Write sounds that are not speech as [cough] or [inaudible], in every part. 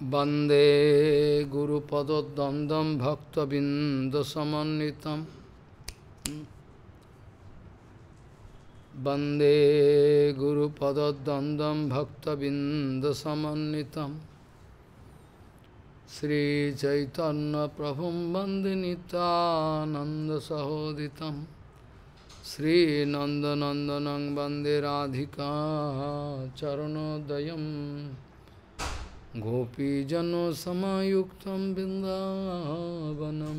Bande Guru Pada Dandam Bhakta Bindasamanitam Bande Guru Pada Dandam Bhakta Bindasamanitam Sri Chaitanya Prabhum Bande Nitananda Sahoditam Sri Nanda Nandanang Bande Radhika Charanodayam गोपीजन सामुक्त समयुक्त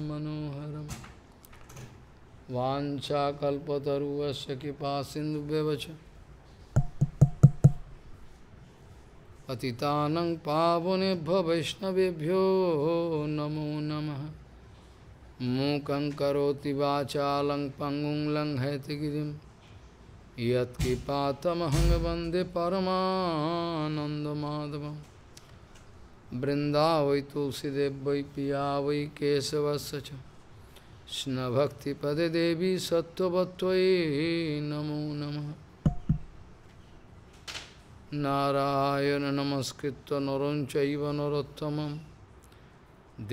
मनोहर वाचा कृपा सिंधु व्यवच पति पावने वैष्णवभ्यो नमो नम मूक पंगु लिरी पंगुंग वंदे परमाधव वृंदा वै तुलसीदेव वै पिया वै केशवश्च कृष्ण भक्ति पदे देवी सत्वत्वयी नमो नमः नारायण नमस्कृत नर चैव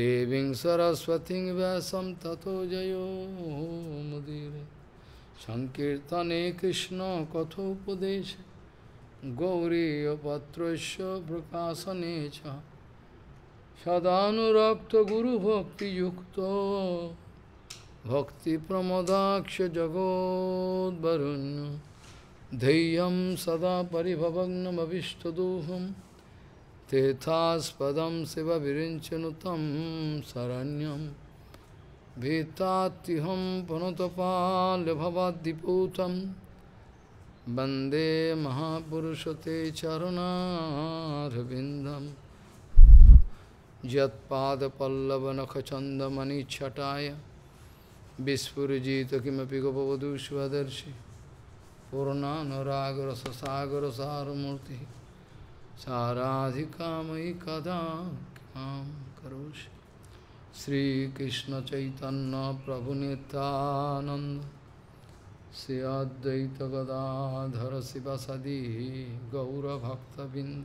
देवी सरस्वती व्यासम तथो जयो मुदीर संकर्तने कृष्ण कथोपदेश गौरीपत्र प्रकाशने সদানুরক্ত গুরু ভক্তিযুক্ত ভক্তি প্রমদাক্ষ জগদ্বরুণ্য धैर्यं सदा परिभवग्नमभीष्टदोहं तेथास्पदं शिवविरिञ्चनुतं शरण्यं भीतात्यहं पुनतपालभवाद्दिपूतं वन्दे महापुरुष ते चरुणारविन्दम् यत्पादपल्लवनखचन्दमणिच्छटाय विस्फुजित किमपि सगर सारूर्ति साराधि साराधिकामयि कदा किं करोषि श्रीकृष्णचैतन्यप्रभुनितानन्द श्री शिव सदी गौरभक्तबिंद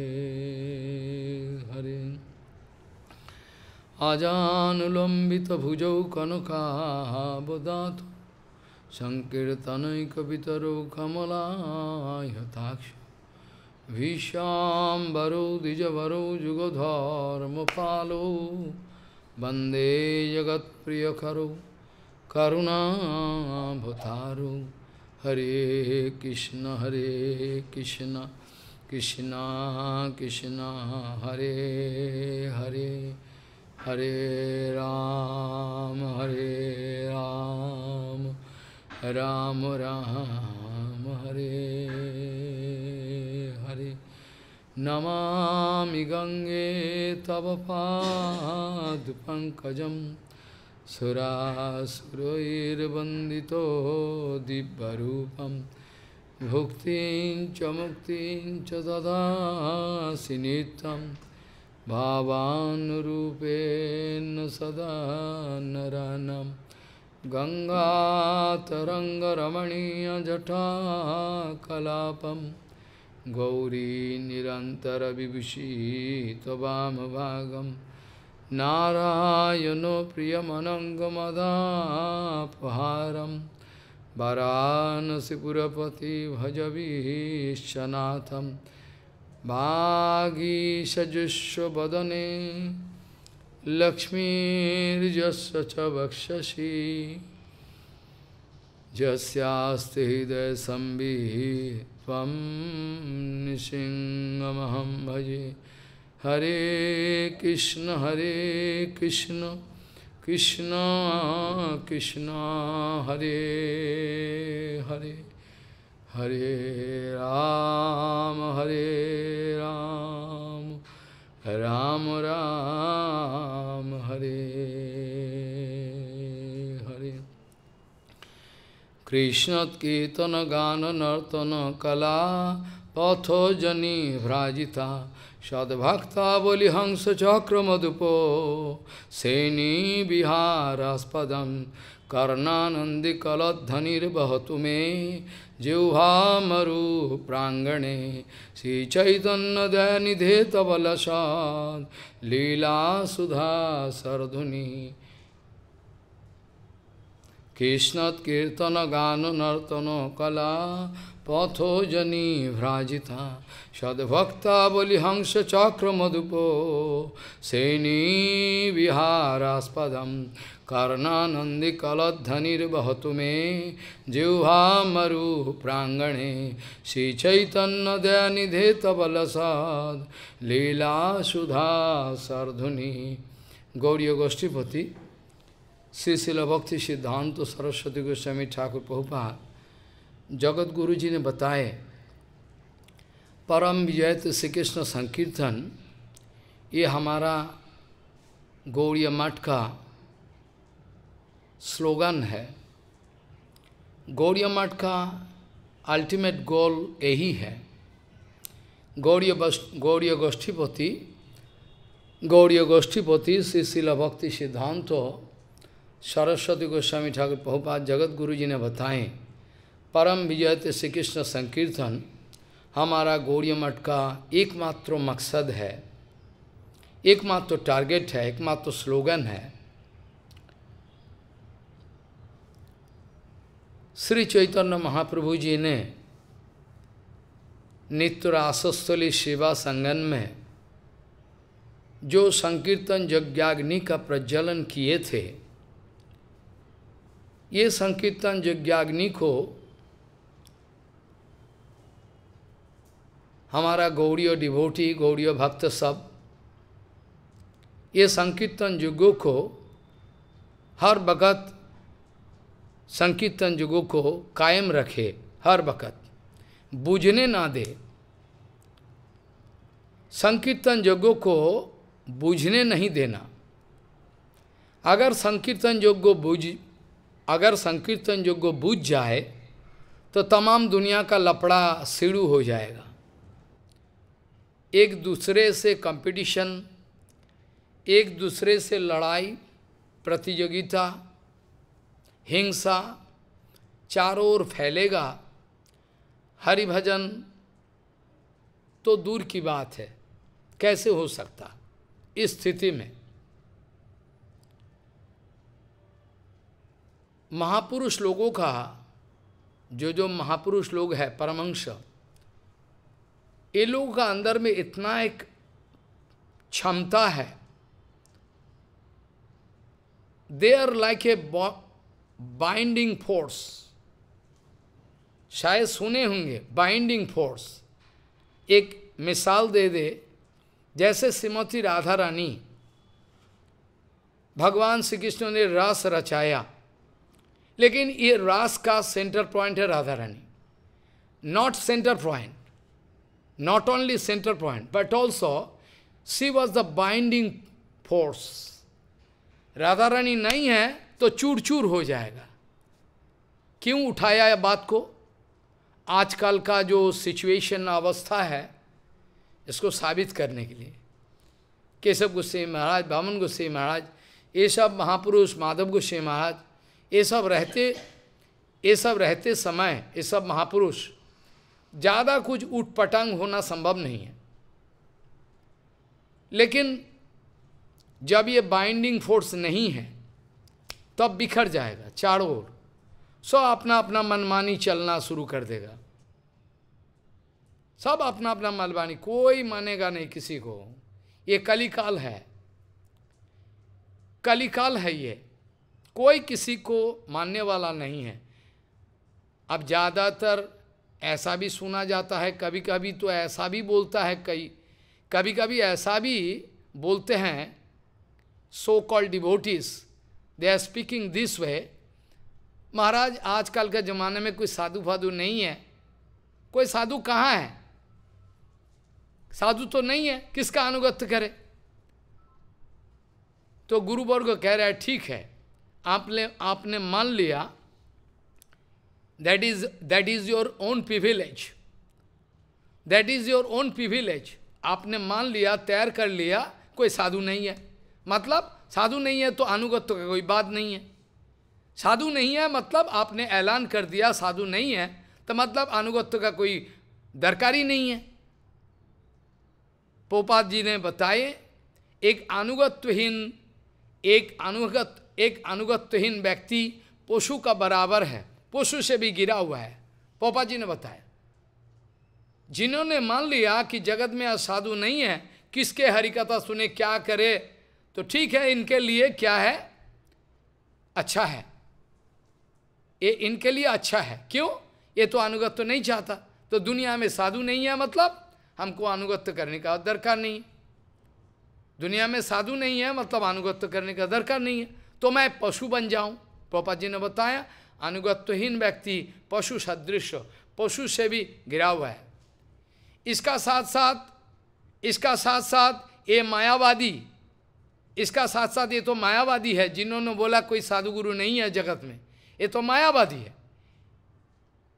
अजानुलम्बितभुजौ कनकाबदात सङ्कीर्तनैकवितरो कमलायताक्ष विश्वाम्बरो द्विजवरो युगधर्मपालो वन्दे जगत्प्रियकरो करुणाभतारो हरे कृष्ण हरे कृष्ण कृष्ण कृष्ण हरे हरे हरे राम हरे राम राम राम हरे हरे नमामि गङ्गे तव पादपङ्कजं सुरासुरैर्वन्दितो दिव्यरूपं भुक्तिं च मुक्तिं च ददासि नित्यम् भावानुरूपेण सदा नरानं गङ्गातरङ्गरमणीयजठा कलापं गौरी निरन्तरविभूषितवामभागं नारायणो प्रियमनङ्गमदापहारं वरानसिपुरपति भजवीशनाथम् भागीषजुष्वदने लक्ष्मीजस्वी च हृदय संबी त्वं भजे हरे कृष्ण हरे कृष्ण कृष्ण कृष्ण हरे हरे हरे राम हरे राम राम राम हरे हरे कृष्ण कीर्तन गान नर्तन कला पथो जनी भ्राजिता Sadbhakta-bali-hansa-chakra-madhupo Seni-vihārāspadam Karnanandi-kaladhanir-bahatume jivhamaru prangane si chaitanya dhyani balasad Leela-sudha-sardhuni কৃষ্ণত কীর্তন গান নর্তন কলা পথজনী ভ্রাজিতা বলি হংস চক্র মধুপ সেনী বিহারাস্পদম কর্ণানন্দী বহতু মে মরু প্রাঙ্গণে শ্রীচৈতন্য শ্রীচৈতন্যদয়ানিধে তবলসদ লীলা সুধা সর্ধুনি গৌরী গোষ্ঠীপতি श्रीशिल भक्ति सिद्धांत तो सरस्वती गोस्वामी ठाकुर पहुपा जगत गुरु जी ने बताए परम विजय तो श्री कृष्ण संकीर्तन ये हमारा गौड़िया मठ का स्लोगन है गौड़िया मठ का अल्टीमेट गोल यही है गौड़ीय गौड़ीय गोष्ठीपति गौड़ीय गोष्ठीपति श्री शिल भक्ति सिद्धांत सरस्वती गोस्वामी ठाकुर पहुपा जगत गुरु जी ने बताएं परम विजय श्री कृष्ण संकीर्तन हमारा गौरी मठ का एकमात्र मकसद है एकमात्र टारगेट है एकमात्र स्लोगन है श्री चैतन्य महाप्रभु जी ने नित्य रासस्थली सेवा संगन में जो संकीर्तन यज्ञाग्नि का प्रज्वलन किए थे ये संकीर्तन यज्ञाग्नि को हमारा गौड़ीय डिभोटी गौड़ियों भक्त सब ये संकीर्तन युगों को हर वक़्त संकीर्तन युगों को कायम रखे हर वक़्त बुझने ना दे संकीर्तन युगों को बुझने नहीं देना अगर संकीर्तन योग बुझ अगर संकीर्तन योग बुझ जाए तो तमाम दुनिया का लपड़ा सीढ़ू हो जाएगा एक दूसरे से कंपटीशन एक दूसरे से लड़ाई प्रतियोगिता हिंसा चारों ओर फैलेगा हरि भजन तो दूर की बात है कैसे हो सकता इस स्थिति में महापुरुष लोगों का जो जो महापुरुष लोग है परमंश ये लोगों का अंदर में इतना एक क्षमता है they are like a binding force शायद सुने होंगे बाइंडिंग फोर्स एक मिसाल दे दे जैसे श्रीमती राधा रानी भगवान श्री कृष्ण ने रस रचाया लेकिन ये रास का सेंटर पॉइंट है Radha Rani not centre point not only centre point but also she was the binding force Radha Rani नहीं है तो चूर चूर हो जाएगा क्यों उठाया है बात को आजकल का जो सिचुएशन अवस्था है इसको साबित करने के लिए केशव गुस्से महाराज बामन गुस्से महाराज ये सब महापुरुष माधव गुस्से महाराज ये सब रहते ये सब रहते समय ये सब महापुरुष ज़्यादा कुछ उठपटांग होना संभव नहीं है लेकिन जब ये बाइंडिंग फोर्स नहीं है तब बिखर जाएगा चारों ओर सब अपना अपना मनमानी चलना शुरू कर देगा सब अपना अपना मनमानी कोई मानेगा नहीं किसी को ये कलिकाल है कलिकाल है ये कोई किसी को मानने वाला नहीं है अब ज़्यादातर ऐसा भी सुना जाता है कभी कभी तो ऐसा भी बोलता है कई कभी कभी ऐसा भी बोलते हैं so called devotees they are speaking this way Maharaj आजकल के ज़माने में कोई साधु फाधु नहीं है कोई साधु कहाँ है साधु तो नहीं है किसका अनुगत्य करे तो गुरुवर्ग कह रहा है ठीक है आपने आपने मान लिया that is that is your own privilege that is your own privilege आपने मान लिया तैयार कर लिया कोई साधु नहीं है मतलब साधु नहीं है तो अनुगत्व का कोई बात नहीं है साधु नहीं है मतलब आपने ऐलान कर दिया साधु नहीं है तो मतलब अनुगत्व का कोई दरकार ही नहीं है पोपात जी ने बताए एक अनुगत्वहीन एक अनुगत एक अनुगत्यहीन व्यक्ति पशु का बराबर है पशु से भी गिरा हुआ है पोपा जी ने बताया जिन्होंने मान लिया कि जगत में असाधु नहीं है किसके हरिकथा सुने क्या करे तो ठीक है इनके लिए क्या है अच्छा है ये इनके लिए अच्छा है क्यों ये तो अनुगत तो नहीं चाहता तो दुनिया में साधु नहीं है मतलब हमको अनुगत्य करने का दरकार नहीं है दुनिया में साधु नहीं है मतलब अनुगत्य करने का दरकार नहीं है तो मैं पशु बन जाऊं पापा जी ने बताया अनुगत्वहीन व्यक्ति पशु सदृश पशु से भी गिरा हुआ है इसका साथ साथ इसका साथ साथ ये मायावादी इसका साथ साथ ये तो मायावादी है जिन्होंने बोला कोई साधुगुरु नहीं है जगत में ये तो मायावादी है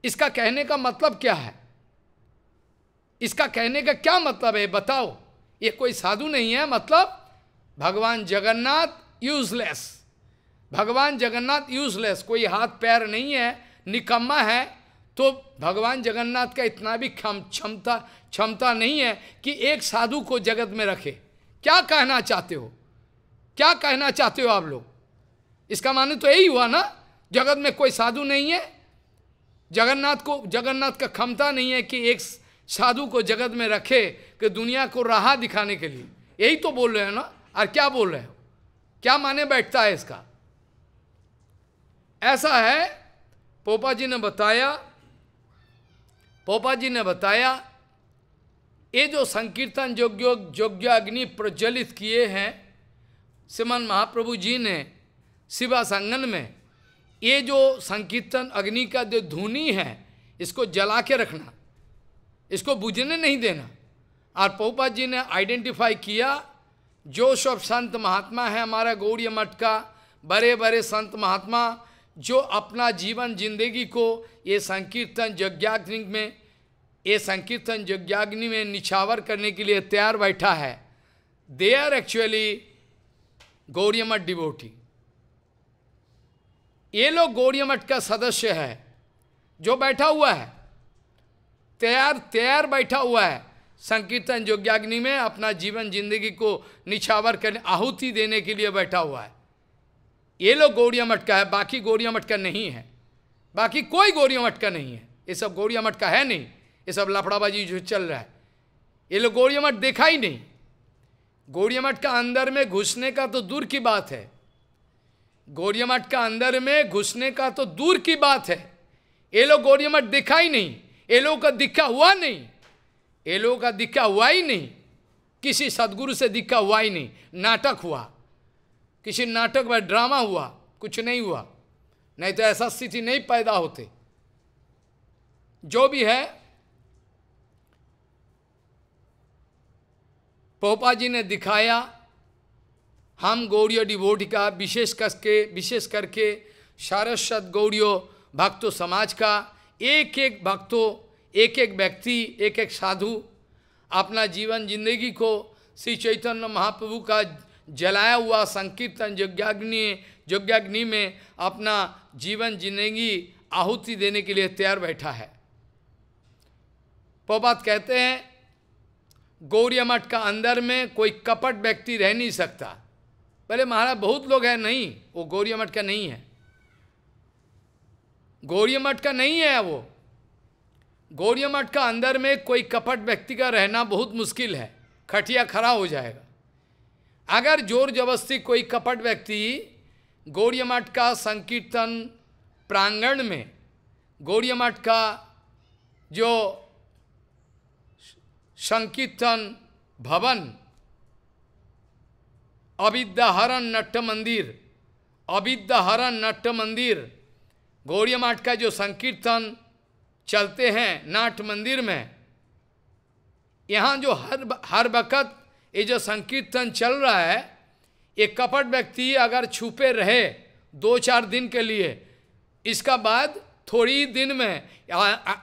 इसका कहने का मतलब क्या है इसका कहने का क्या मतलब है बताओ ये कोई साधु नहीं है मतलब भगवान जगन्नाथ यूजलेस भगवान जगन्नाथ यूजलेस कोई हाथ पैर नहीं है निकम्मा है तो भगवान जगन्नाथ का इतना भी क्षमता क्षमता नहीं है कि एक साधु को जगत में रखे क्या कहना चाहते हो क्या कहना चाहते हो आप लोग इसका माने तो यही हुआ ना जगत में कोई साधु नहीं है जगन्नाथ को जगन्नाथ का क्षमता नहीं है कि एक साधु को जगत में रखे कि दुनिया को राह दिखाने के लिए यही तो बोल रहे हैं ना और क्या बोल रहे हो क्या माने बैठता है इसका ऐसा है पोपा जी ने बताया पोपा जी ने बताया ये जो संकीर्तन योग्य योग्य अग्नि प्रज्वलित किए हैं श्रीमान महाप्रभु जी ने शिवा संगन में ये जो संकीर्तन अग्नि का जो धुनी है इसको जला के रखना इसको बुझने नहीं देना और पोपा जी ने आइडेंटिफाई किया जो सब संत महात्मा है हमारा गौड़ी मठ का बड़े बड़े संत महात्मा जो अपना जीवन जिंदगी को ये संकीर्तन यज्ञाग्नि में ये संकीर्तन यज्ञाग्नि में निछावर करने के लिए तैयार बैठा है दे आर एक्चुअली गौरियमठ डिबोटी ये लोग गौरियमठ का सदस्य है जो बैठा हुआ है तैयार तैयार बैठा हुआ है संकीर्तन योग्याग्नि में अपना जीवन जिंदगी को निछावर करने आहुति देने के लिए बैठा हुआ है ये लोग गौरिया मटका का है बाकी गौरिया मटका का नहीं है बाकी कोई गौरिया मटका का नहीं है ये सब गौरिया मटका का है नहीं ये सब लफड़ाबाजी जो चल रहा है ये लोग गौरिया मठ देखा ही नहीं गौरिया मठ का अंदर में घुसने का तो दूर की बात है गौरिया मठ का अंदर में घुसने का तो दूर की बात है ये लोग गौरिया मठ दिखा ही नहीं ये लोगों का दिखा हुआ नहीं ये लोगों का दिखा हुआ ही नहीं किसी सदगुरु से दिखा हुआ ही नहीं नाटक हुआ किसी नाटक में ड्रामा हुआ कुछ नहीं हुआ नहीं तो ऐसा स्थिति नहीं पैदा होते जो भी है पोपा जी ने दिखाया हम गौरी डिबोट का विशेष करके विशेष करके सारस्वत गौरियो भक्तों समाज का एक एक भक्तों एक एक व्यक्ति एक एक साधु अपना जीवन जिंदगी को श्री चैतन्य महाप्रभु का जलाया हुआ संकीर्तन यज्ञाग्नि यज्ञाग्नि में अपना जीवन जिंदगी आहुति देने के लिए तैयार बैठा है पोपात कहते हैं गौरिया मठ का अंदर में कोई कपट व्यक्ति रह नहीं सकता पहले महाराज बहुत लोग हैं नहीं वो गौरिया मठ का नहीं है गौरिया मठ का नहीं है वो गौरिया मठ का अंदर में कोई कपट व्यक्ति का रहना बहुत मुश्किल है खटिया खड़ा हो जाएगा अगर जोर जबरस्ती कोई कपट व्यक्ति गौड़िया मठ का संकीर्तन प्रांगण में गौड़िया मठ का जो संकीर्तन भवन अविद्याहरण नट्ट मंदिर अविद्याहरण नट्ट मंदिर गौड़िया मठ का जो संकीर्तन चलते हैं नाट मंदिर में यहाँ जो हर हर वक़्त ये जो संकीर्तन चल रहा है एक कपट व्यक्ति अगर छुपे रहे दो चार दिन के लिए इसका बाद थोड़ी दिन में आ, आ,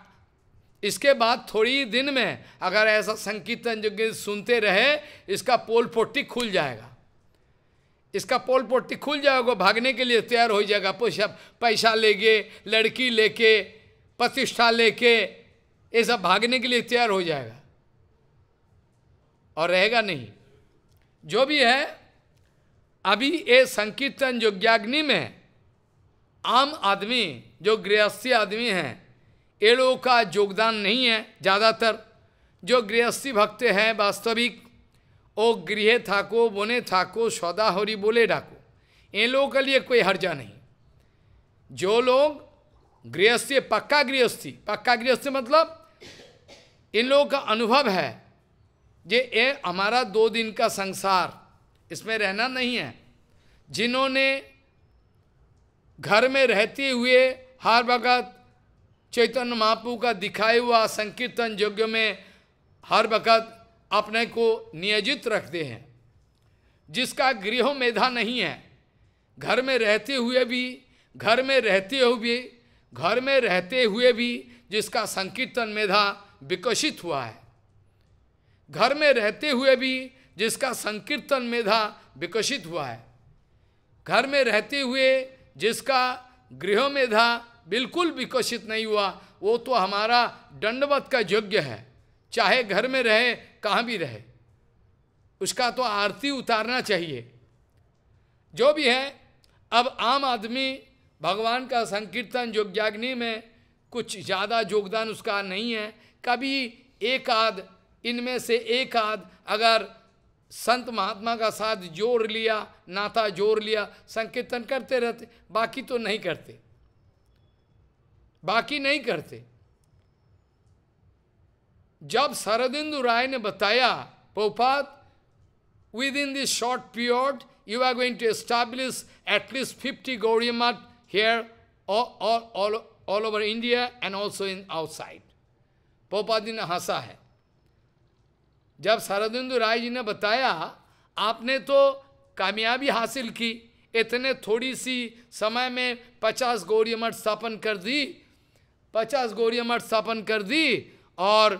इसके बाद थोड़ी दिन में अगर ऐसा संकीर्तन जो सुनते रहे इसका पोल पोटी खुल जाएगा इसका पोल पोटी खुल जाएगा भागने के लिए तैयार हो जाएगा पैसा लेके लड़की लेके प्रतिष्ठा लेके ये सब भागने के लिए तैयार हो जाएगा और रहेगा नहीं जो भी है अभी ये संकीर्तन यज्ञाग्नि में आम आदमी जो गृहस्थी आदमी हैं ये लोगों का योगदान नहीं है ज़्यादातर जो गृहस्थी भक्त हैं वास्तविक वो गृह थाको बोने थाको सौदा हरी बोले डाको इन लोगों के लिए कोई हर्जा नहीं जो लोग गृहस्थी पक्का गृहस्थी पक्का गृहस्थी मतलब इन लोगों का अनुभव है ये ए, हमारा दो दिन का संसार इसमें रहना नहीं है जिन्होंने घर में रहते हुए हर वक्त चैतन्य महापू का दिखाया हुआ संकीर्तन यज्ञ में हर वक्त अपने को नियोजित रखते हैं जिसका गृह मेधा नहीं है घर में रहते हुए भी घर में रहते हुए भी घर में रहते हुए भी जिसका संकीर्तन मेधा विकसित हुआ है घर में रहते हुए भी जिसका संकीर्तन मेधा विकसित हुआ है घर में रहते हुए जिसका गृह मेधा बिल्कुल विकसित नहीं हुआ वो तो हमारा दंडवत का योग्य है चाहे घर में रहे कहाँ भी रहे उसका तो आरती उतारना चाहिए जो भी है अब आम आदमी भगवान का संकीर्तन योग्याग्नि में कुछ ज़्यादा योगदान उसका नहीं है कभी एक आध इनमें से एक आध अगर संत महात्मा का साथ जोड़ लिया नाता जोड़ लिया संकीर्तन करते रहते बाकी तो नहीं करते बाकी नहीं करते जब शरदिंदु राय ने बताया पौपात within this short period you are going to establish at least fifty Gaudi Math here all over India and also in outside पौपात जी ने हंसा है जब शरदिंदु राय जी ने बताया आपने तो कामयाबी हासिल की इतने थोड़ी सी समय में पचास गौरी मठ स्थापन कर दी पचास गौरी मठ स्थापन कर दी और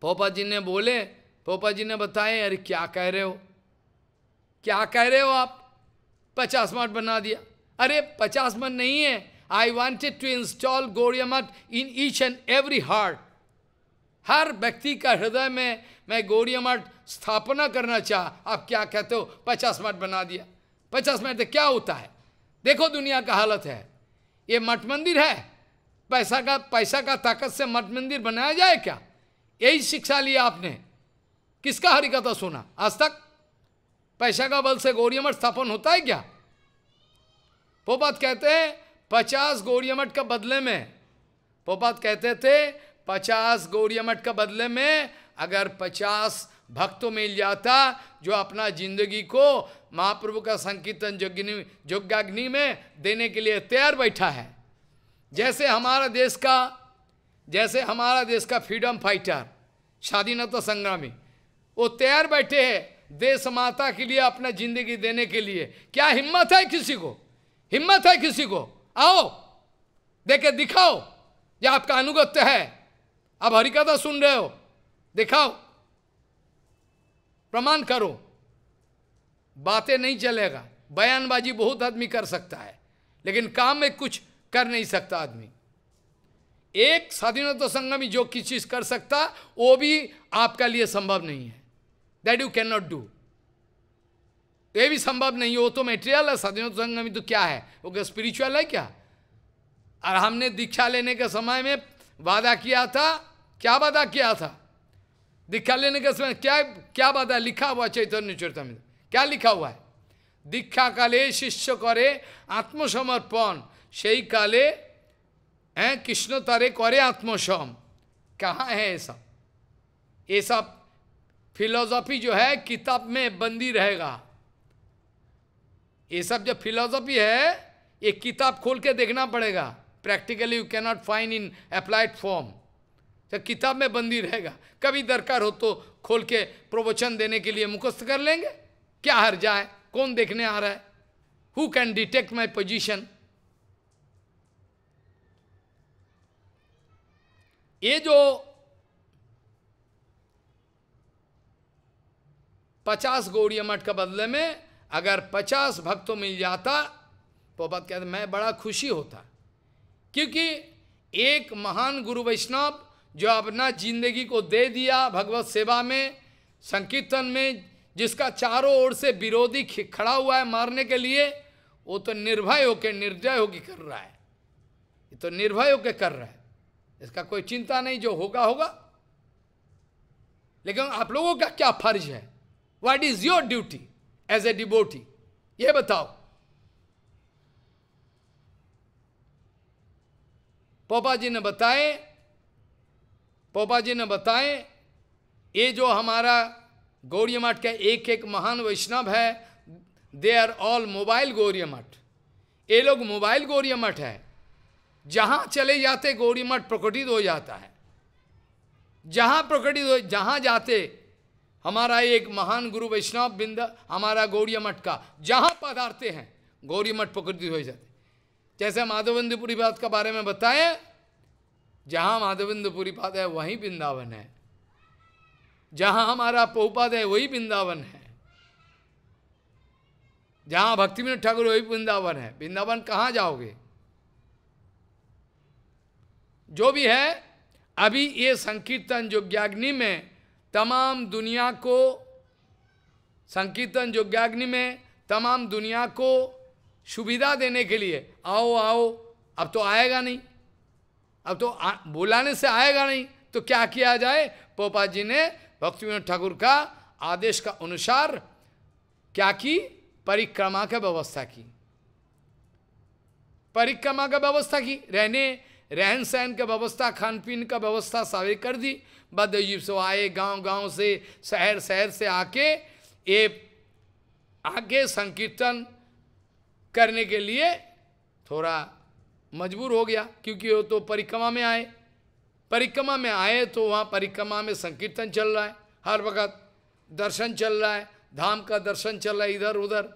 पोपा जी ने बोले पोपा जी ने बताए अरे क्या कह रहे हो क्या कह रहे हो आप पचास मठ बना दिया अरे पचास मठ नहीं है I wanted to install Gauri Math in each and every heart हर व्यक्ति का हृदय में मैं गौरी मठ स्थापना करना चाह आप क्या कहते हो पचास मठ बना दिया पचास मठ तो क्या होता है देखो दुनिया का हालत है ये मठ मंदिर है पैसा का पैसा का ताकत से मठ मंदिर बनाया जाए क्या यही शिक्षा लिया आपने किसका हरिकथा कथा सुना आज तक पैसा का बल से गौरी मठ स्थापन होता है क्या पोपात कहते हैं पचास गौरी मठ का बदले में पोपात कहते थे पचास गौरी मठ का बदले में अगर पचास भक्तों मिल जाता जो अपना जिंदगी को महाप्रभु का संकीर्तन यज्ञ यज्ञाग्नि में देने के लिए तैयार बैठा है जैसे हमारा देश का जैसे हमारा देश का फ्रीडम फाइटर स्वाधीनता संग्रामी वो तैयार बैठे हैं देश माता के लिए अपना जिंदगी देने के लिए क्या हिम्मत है किसी को हिम्मत है किसी को आओ देखे दिखाओ यह आपका अनुगत्य है अब हरिकथा सुन रहे हो दिखाओ प्रमाण करो बातें नहीं चलेगा बयानबाजी बहुत आदमी कर सकता है लेकिन काम में कुछ कर नहीं सकता आदमी एक स्वाधीनता संगमी जो किस चीज कर सकता वो भी आपका लिए संभव नहीं है that you can not do ये भी संभव नहीं हो तो मेटेरियल है स्वाधीनता संगमी तो क्या है वो क्या स्पिरिचुअल है क्या और हमने दीक्षा लेने के समय में वादा किया था क्या वादा किया था दीक्षा लेने के समय क्या क्या बात है लिखा हुआ चैतन्य चैतन्य क्या लिखा हुआ है दीक्षा काले शिष्य करे आत्मसमर्पण से ही काले हैं कृष्ण तारे करे आत्मसम कहाँ है ये सब ये सब फिलोसॉफी जो है किताब में बंदी रहेगा ये सब जो फिलोसॉफी है ये किताब खोल के देखना पड़ेगा practically you cannot find in applied form तो किताब में बंदी रहेगा कभी दरकार हो तो खोल के प्रवचन देने के लिए मुखस्त कर लेंगे क्या हर जाए कौन देखने आ रहा है who can detect my position ये जो पचास गौड़ी मठ के बदले में अगर पचास भक्तों मिल जाता तो बात कहते मैं बड़ा खुशी होता क्योंकि एक महान गुरु वैष्णव जो अपना जिंदगी को दे दिया भगवत सेवा में संकीर्तन में जिसका चारों ओर से विरोधी खड़ा हुआ है मारने के लिए वो तो निर्भय होके निर्जय होके कर रहा है ये तो निर्भय होके कर रहा है इसका कोई चिंता नहीं जो होगा होगा लेकिन आप लोगों का क्या फर्ज है what is your duty as a डिबोटी ये बताओ पोपा जी ने बताए पोपा जी ने बताए ये जो हमारा गौरी मठ का एक एक महान वैष्णव है they are all mobile Gauri Math ये लोग मोबाइल गौरी मठ है जहाँ चले जाते गौरी मठ प्रकटित हो जाता है जहाँ प्रकटित हो जहाँ जाते हमारा एक महान गुरु वैष्णव बिंद हमारा गौरी मठ का जहाँ पधारते हैं गौरी मठ प्रकटित हो जाते जैसे माधवंदीपुरी बात के बारे में बताएं जहाँ माधविंदपुरी पाद है वहीं वृंदावन है जहाँ हमारा पोपाद है वही वृंदावन है जहाँ भक्ति विनोद ठाकुर वही वृंदावन है वृंदावन कहाँ जाओगे जो भी है अभी ये संकीर्तन जोग्याग्नि में तमाम दुनिया को संकीर्तन जोग्याग्नि में तमाम दुनिया को सुविधा देने के लिए आओ आओ अब तो आएगा नहीं अब तो आ, बुलाने से आएगा नहीं तो क्या किया जाए पोपा जी ने भक्ति विनोद ठाकुर का आदेश का अनुसार क्या की परिक्रमा का व्यवस्था की परिक्रमा का व्यवस्था की रहने रहन सहन का व्यवस्था खान पीन का व्यवस्था सारे कर दी बद्रजीव से आए गांव गांव से शहर शहर से आके ये आगे संकीर्तन करने के लिए थोड़ा मजबूर हो गया क्योंकि वो तो परिक्रमा में आए परिक्रमा में आए तो वहाँ परिक्रमा में संकीर्तन चल रहा है हर वक्त दर्शन चल रहा है धाम का दर्शन चल रहा है इधर उधर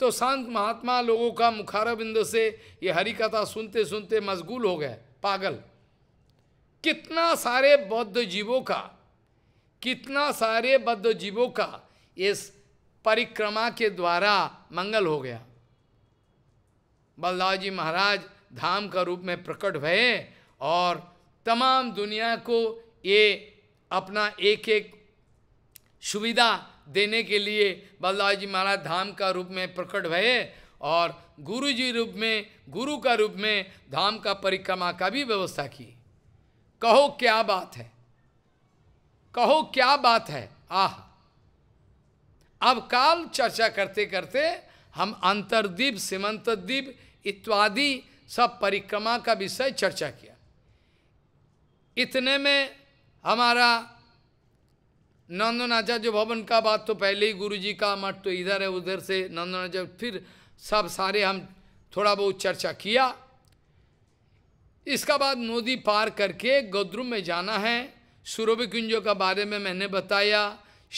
तो संत महात्मा लोगों का मुखारा बिंदु से ये हरि कथा सुनते सुनते मशगूल हो गए पागल कितना सारे बौद्ध जीवों का कितना सारे बौद्ध जीवों का इस परिक्रमा के द्वारा मंगल हो गया बलदाव जी महाराज धाम का रूप में प्रकट भये और तमाम दुनिया को ये अपना एक एक सुविधा देने के लिए बलदाव जी महाराज धाम का रूप में प्रकट भये और गुरु जी रूप में गुरु का रूप में धाम का परिक्रमा का भी व्यवस्था की कहो क्या बात है कहो क्या बात है आह अब काल चर्चा करते करते हम अंतरद्वीप सीमंतद्वीप इत्यादि सब परिक्रमा का विषय चर्चा किया इतने में हमारा नंदनाचार्य भवन का बात तो पहले ही गुरु जी का मठ तो इधर है उधर से नंदनाचार्य फिर सब सारे हम थोड़ा बहुत चर्चा किया इसका बाद नोदी पार करके गोद्रुम में जाना है सूरभ कुंजों का बारे में मैंने बताया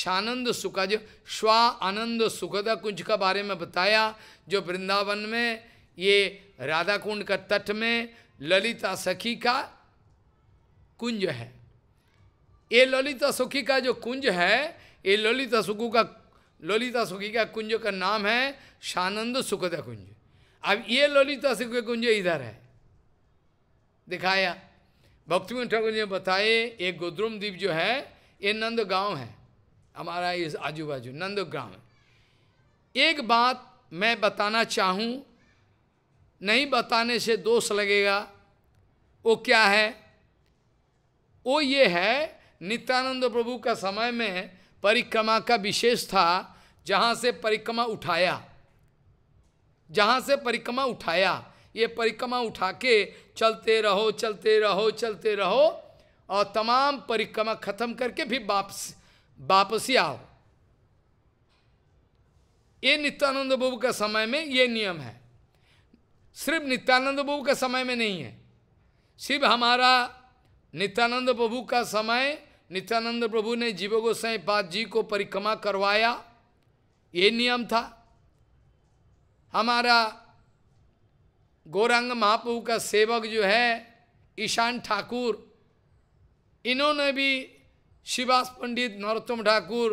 शानंद सुखा जो स्वा आनंद सुखदा कुंज का बारे में बताया जो वृंदावन में ये राधा कुंड का तट में ललिता सखी का कुंज है ये ललिता सखी का जो कुंज है ये ललिता सुखू का ललिता सुखी का कुंज का नाम है शानंद सुखदा कुंज अब ये ललिता सुखी कुंज इधर है दिखाया में ठाकुर ने बताए ये गोद्रुम द्वीप जो है ये नंद गांव है हमारा इस आजू बाजू नंद गांव है एक बात मैं बताना चाहूँ नहीं बताने से दोष लगेगा वो क्या है वो ये है नित्यानंद प्रभु का समय में परिक्रमा का विशेष था जहाँ से परिक्रमा उठाया जहाँ से परिक्रमा उठाया ये परिक्रमा उठा के चलते रहो चलते रहो चलते रहो और तमाम परिक्रमा खत्म करके फिर वापस वापसी आओ ये नित्यानंद प्रभु का समय में ये नियम है सिर्फ नित्यानंद प्रभु के समय में नहीं है सिर्फ हमारा नित्यानंद प्रभु का समय नित्यानंद प्रभु ने जीव गोसाई पाद जी को परिक्रमा करवाया ये नियम था हमारा गौरांग महाप्रभु का सेवक जो है ईशान ठाकुर इन्होंने भी शिवास पंडित नरोत्तम ठाकुर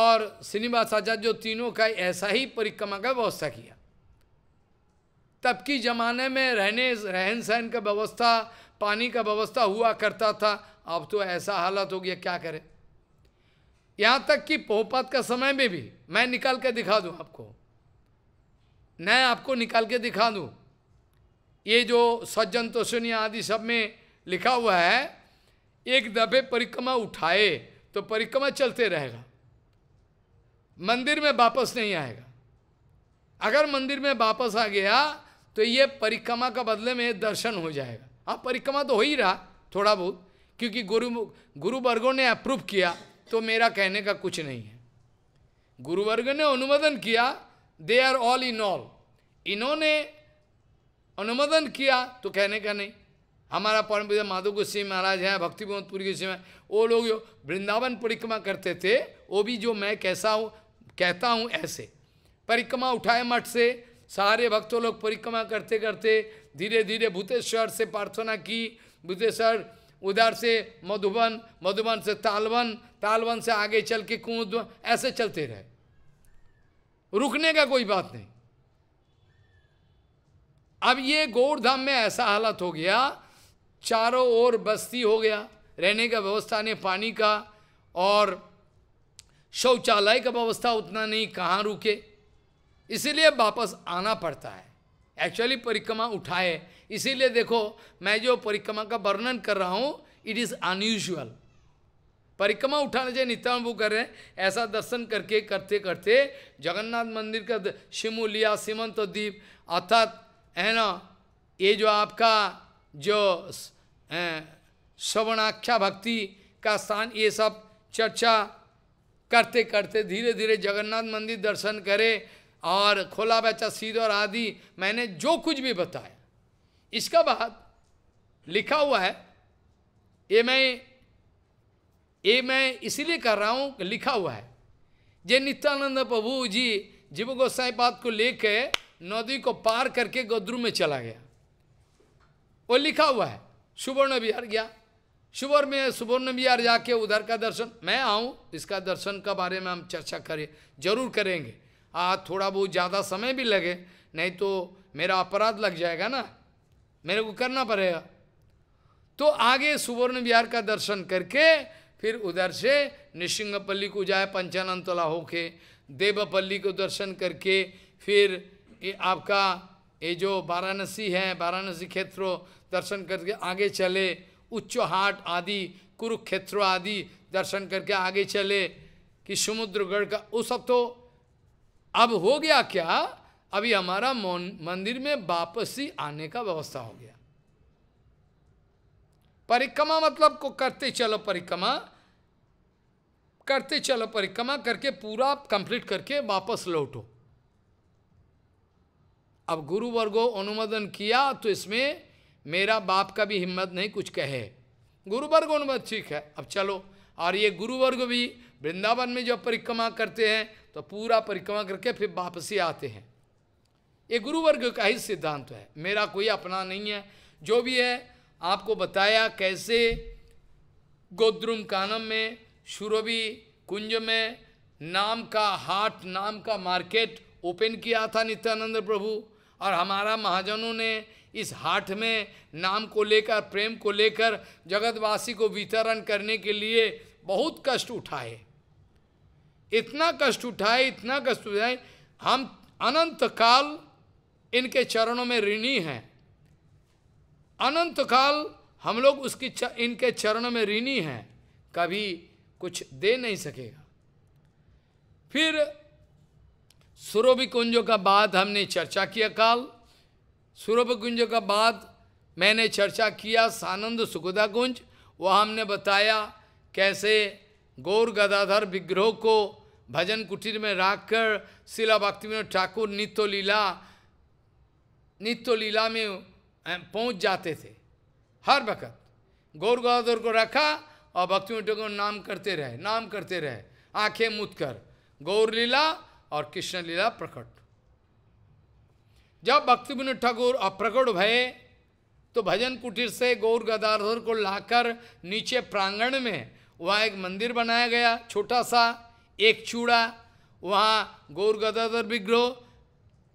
और श्रीनिवास आचार्य तीनों का ऐसा ही परिक्रमा का व्यवस्था किया तब की ज़माने में रहने रहन सहन का व्यवस्था पानी का व्यवस्था हुआ करता था अब तो ऐसा हालत हो गया क्या करें यहाँ तक कि पोहपात का समय में भी मैं निकाल के दिखा दूँ आपको मैं आपको निकाल के दिखा दूँ ये जो सज्जन तोषणिया आदि सब में लिखा हुआ है एक दफे परिक्रमा उठाए तो परिक्रमा चलते रहेगा मंदिर में वापस नहीं आएगा अगर मंदिर में वापस आ गया तो ये परिक्रमा का बदले में दर्शन हो जाएगा अब हाँ, परिक्रमा तो हो ही रहा थोड़ा बहुत क्योंकि गुरु गुरुवर्गों ने अप्रूव किया तो मेरा कहने का कुछ नहीं है गुरुवर्ग ने अनुमोदन किया they are all in all इन्होंने अनुमोदन किया तो कहने का नहीं हमारा परम पिता माधव गोस्वी महाराज हैं भक्ति के सिंह वो लोग जो वृंदावन परिक्रमा करते थे वो भी जो मैं कैसा हूँ कहता हूँ ऐसे परिक्रमा उठाए मठ से सारे भक्तों लोग परिक्रमा करते करते धीरे धीरे भूतेश्वर से प्रार्थना की भूतेश्वर उधर से मधुबन मधुबन से तालवन तालवन से आगे चल के कुंद ऐसे चलते रहे रुकने का कोई बात नहीं अब ये गौरधाम में ऐसा हालत हो गया चारों ओर बस्ती हो गया रहने का व्यवस्था नहीं पानी का और शौचालय का व्यवस्था उतना नहीं कहाँ रुके इसीलिए वापस आना पड़ता है एक्चुअली परिक्रमा उठाए इसीलिए देखो मैं जो परिक्रमा का वर्णन कर रहा हूँ इट इज़ अनयूजल परिक्रमा उठाना चाहिए नित्यान वो कर रहे हैं ऐसा दर्शन करके करते करते जगन्नाथ मंदिर का शिमुलिया सीमंत द्वीप अर्थात है ना ये जो आपका जो श्रवणाख्या भक्ति का स्थान ये सब चर्चा करते करते धीरे धीरे जगन्नाथ मंदिर दर्शन करे और खोला सीध सीधर आदि मैंने जो कुछ भी बताया इसका बाद लिखा हुआ है ये मैं ये मैं इसलिए कर रहा हूँ लिखा हुआ है जे नित्यानंद प्रभु जी जीव गोसाई बात को लेके नदी को पार करके गद्रू में चला गया वो लिखा हुआ है सुवर्ण विहार गया सुवर्ण में सुवर्ण विहार जाके उधर का दर्शन मैं आऊँ इसका दर्शन का बारे में हम चर्चा करें जरूर करेंगे आ हाँ, थोड़ा बहुत ज़्यादा समय भी लगे नहीं तो मेरा अपराध लग जाएगा ना मेरे को करना पड़ेगा तो आगे सुवर्ण विहार का दर्शन करके फिर उधर से निशिंगपल्ली को जाए पंचानंतला होके देवपल्ली को दर्शन करके फिर ये आपका ये जो वाराणसी है वाराणसी क्षेत्र दर्शन करके आगे चले उच्च हाट आदि कुरुक्षेत्र आदि दर्शन करके आगे चले कि समुद्रगढ़ का वो सब तो अब हो गया क्या अभी हमारा मंदिर में वापसी आने का व्यवस्था हो गया परिक्रमा मतलब को करते चलो परिक्रमा करते चलो परिक्रमा करके पूरा कंप्लीट करके वापस लौटो अब गुरु वर्गो अनुमोदन किया तो इसमें मेरा बाप का भी हिम्मत नहीं कुछ कहे वर्ग अनुमत ठीक है अब चलो और ये गुरुवर्ग भी वृंदावन में जब परिक्रमा करते हैं तो पूरा परिक्रमा करके फिर वापसी आते हैं ये गुरुवर्ग का ही सिद्धांत है मेरा कोई अपना नहीं है जो भी है आपको बताया कैसे गोद्रुम कानम में सुरभि कुंज में नाम का हाट नाम का मार्केट ओपन किया था नित्यानंद प्रभु और हमारा महाजनों ने इस हाट में नाम को लेकर प्रेम को लेकर जगतवासी को वितरण करने के लिए बहुत कष्ट उठाए इतना कष्ट उठाए इतना कष्ट उठाए हम अनंत काल इनके चरणों में ऋणी हैं अनंत काल हम लोग उसकी च, इनके चरणों में ऋणी हैं कभी कुछ दे नहीं सकेगा फिर सूर्य कुंजों का बाद हमने चर्चा किया काल सूर्य कुंजों का बाद मैंने चर्चा किया सानंद सुखदा कुंज वह हमने बताया कैसे गौर गदाधर विग्रह को भजन कुटीर में कर शिला भक्ति विनोद ठाकुर नित्य लीला नित्य लीला में पहुंच जाते थे हर वक्त गौर गौर को रखा और भक्ति में ठाकुर नाम करते रहे नाम करते रहे आंखें मुद कर गौर लीला और कृष्ण लीला प्रकट जब भक्ति विनोद ठाकुर अप्रकट भये तो भजन कुटीर से गौर गदाधर को लाकर नीचे प्रांगण में वहाँ एक मंदिर बनाया गया छोटा सा एक चूड़ा वहाँ गौर गदाधर विग्रह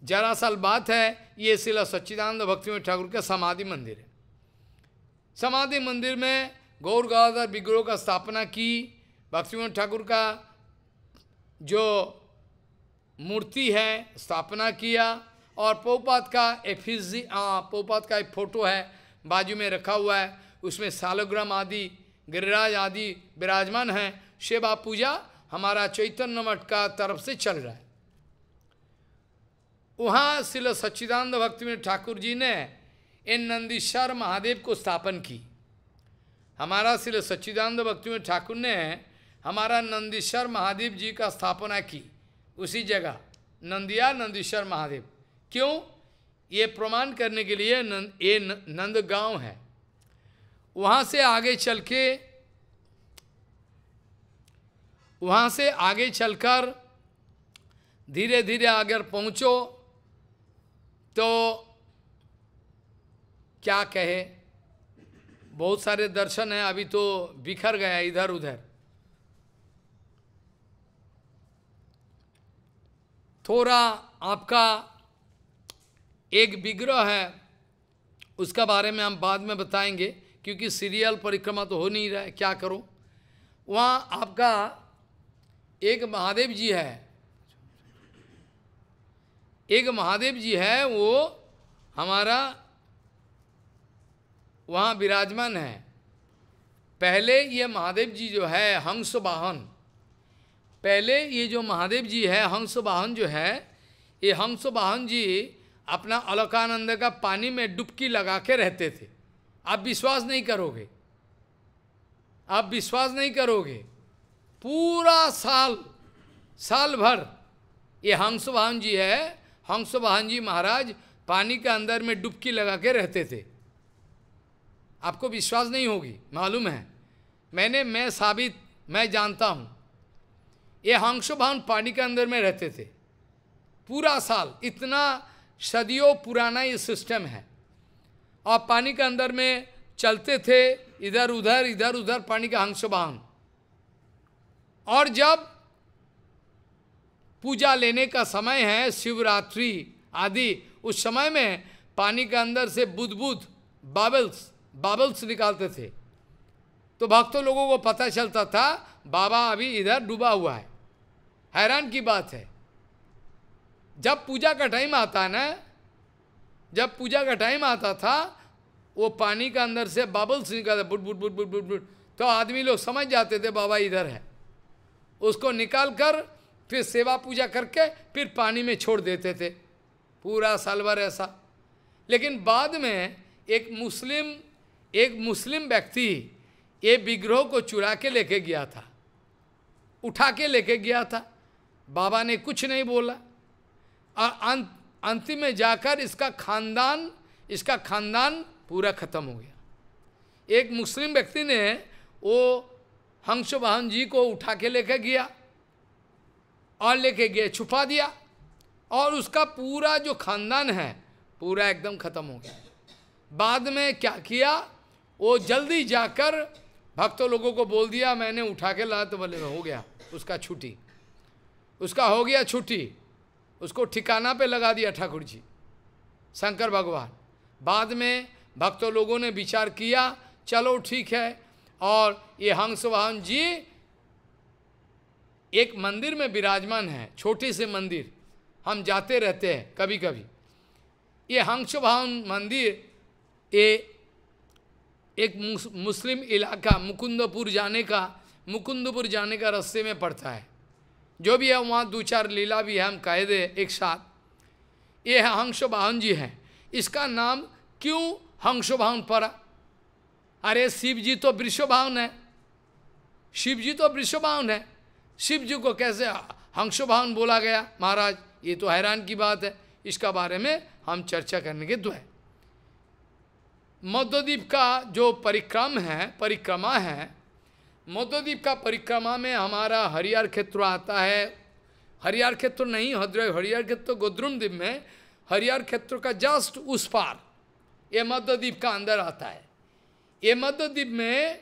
जरा साल बात है ये शिला सच्चिदानंद भक्ति ठाकुर का समाधि मंदिर है समाधि मंदिर में गौर गदाधर विग्रह का स्थापना की भक्ति ठाकुर का जो मूर्ति है स्थापना किया और पोपात का एक फिज पोपात का एक फोटो है बाजू में रखा हुआ है उसमें सालोग्राम आदि गिरिराज आदि विराजमान हैं शिवा पूजा हमारा चैतन्य मठ का तरफ से चल रहा है वहाँ शिल सच्चिदानंद भक्ति में ठाकुर जी ने इन नंदीश्वर महादेव को स्थापन की हमारा शिल सच्चिदानंद भक्ति में ठाकुर ने हमारा नंदीश्वर महादेव जी का स्थापना की उसी जगह नंदिया नंदीश्वर महादेव क्यों ये प्रमाण करने के लिए नंद ये नंद गांव है वहाँ से आगे चल के वहाँ से आगे चलकर धीरे धीरे अगर पहुँचो तो क्या कहे बहुत सारे दर्शन हैं अभी तो बिखर गया इधर उधर थोड़ा आपका एक विग्रह है उसका बारे में हम बाद में बताएंगे क्योंकि सीरियल परिक्रमा तो हो नहीं रहा है क्या करूं वहाँ आपका एक महादेव जी है एक महादेव जी है वो हमारा वहाँ विराजमान है पहले ये महादेव जी जो है हंस वाहन पहले ये जो महादेव जी है हंस वाहन जो है ये हंस वाहन जी अपना अलकानंद का पानी में डुबकी लगा के रहते थे आप विश्वास नहीं करोगे आप विश्वास नहीं करोगे पूरा साल साल भर ये हंस वाहन जी है वाहन जी महाराज पानी के अंदर में डुबकी लगा के रहते थे आपको विश्वास नहीं होगी मालूम है मैंने मैं साबित मैं जानता हूँ ये भवन पानी के अंदर में रहते थे पूरा साल इतना सदियों पुराना ये सिस्टम है और पानी के अंदर में चलते थे इधर उधर इधर उधर पानी का हंस हंसवाहन और जब पूजा लेने का समय है शिवरात्रि आदि उस समय में पानी के अंदर से बुध बुध बाबल्स बाबल्स निकालते थे तो भक्तों लोगों को पता चलता था बाबा अभी इधर डूबा हुआ है हैरान की बात है जब पूजा का टाइम आता है ना जब पूजा का टाइम आता था वो पानी के अंदर से बाबल्स निकालते बुट बुट बुट बुट बुट बुट तो आदमी लोग समझ जाते थे बाबा इधर है उसको निकाल कर फिर सेवा पूजा करके फिर पानी में छोड़ देते थे पूरा साल भर ऐसा लेकिन बाद में एक मुस्लिम एक मुस्लिम व्यक्ति ये विग्रह को चुरा के लेके गया था उठा के लेके गया था बाबा ने कुछ नहीं बोला और अंत अंतिम में जाकर इसका खानदान इसका खानदान पूरा खत्म हो गया एक मुस्लिम व्यक्ति ने वो हंस वाहन जी को उठा के लेके गया और लेके गया छुपा दिया और उसका पूरा जो खानदान है पूरा एकदम खत्म हो गया बाद में क्या किया वो जल्दी जाकर भक्तों लोगों को बोल दिया मैंने उठा के ला तो बोले हो गया उसका छुट्टी उसका हो गया छुट्टी उसको ठिकाना पे लगा दिया ठाकुर जी शंकर भगवान बाद में भक्तों लोगों ने विचार किया चलो ठीक है और ये हंस वाहन जी एक मंदिर में विराजमान है छोटे से मंदिर हम जाते रहते हैं कभी कभी ये हंस भवन मंदिर ये एक मुस्लिम इलाका मुकुंदपुर जाने का मुकुंदपुर जाने का रास्ते में पड़ता है जो भी है वहाँ दो चार लीला भी है हम कह दे एक साथ ये है भवन जी हैं इसका नाम क्यों भवन पड़ा अरे शिव जी तो वृषभावन है शिव जी तो वृषभावन है शिव जी को कैसे हंसभावन बोला गया महाराज ये तो हैरान की बात है इसका बारे में हम चर्चा करने के द्वे मध्यद्वीप का जो परिक्रम है परिक्रमा है मध्यद्वीप का परिक्रमा में हमारा हरियर क्षेत्र आता है हरियर क्षेत्र नहीं हद्र हरियर क्षेत्र तो गोद्रुम द्वीप में हरियर क्षेत्र का जस्ट उस पार ये मध्यद्वीप का अंदर आता है ये मध्यद्वीप में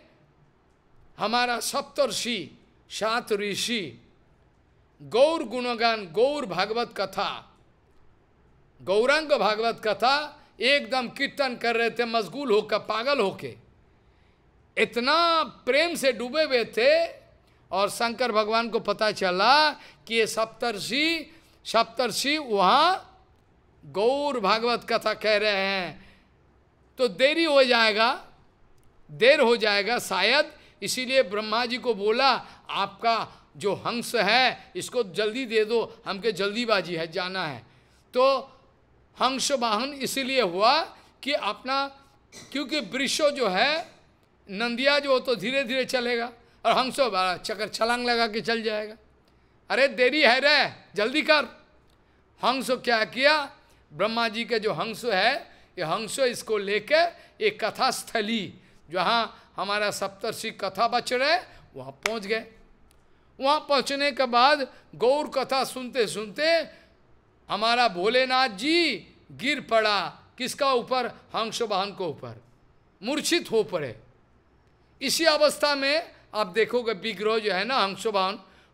हमारा सप्तर्षि सात ऋषि गौर गुणगान गौर भागवत कथा गौरांग भागवत कथा एकदम कीर्तन कर रहे थे मशगूल होकर पागल होके इतना प्रेम से डूबे हुए थे और शंकर भगवान को पता चला कि ये सप्तर्षि सप्तर्षि वहाँ गौर भागवत कथा कह रहे हैं तो देरी हो जाएगा देर हो जाएगा शायद इसीलिए ब्रह्मा जी को बोला आपका जो हंस है इसको जल्दी दे दो हमके जल्दीबाजी है जाना है तो हंस वाहन इसीलिए हुआ कि अपना क्योंकि वृक्षो जो है नंदिया जो तो धीरे धीरे चलेगा और हंसो चक्कर छलांग लगा के चल जाएगा अरे देरी है रे जल्दी कर हंस क्या किया ब्रह्मा जी के जो हंस है ये हंस इसको लेके एक कथा स्थली जहाँ हमारा सप्तर्षि कथा बच रहे वहाँ पहुँच गए वहाँ पहुँचने के बाद गौर कथा सुनते सुनते हमारा भोलेनाथ जी गिर पड़ा किसका ऊपर हंस वाहन को ऊपर मूर्छित हो पड़े इसी अवस्था में आप देखोगे विग्रह जो है ना हंस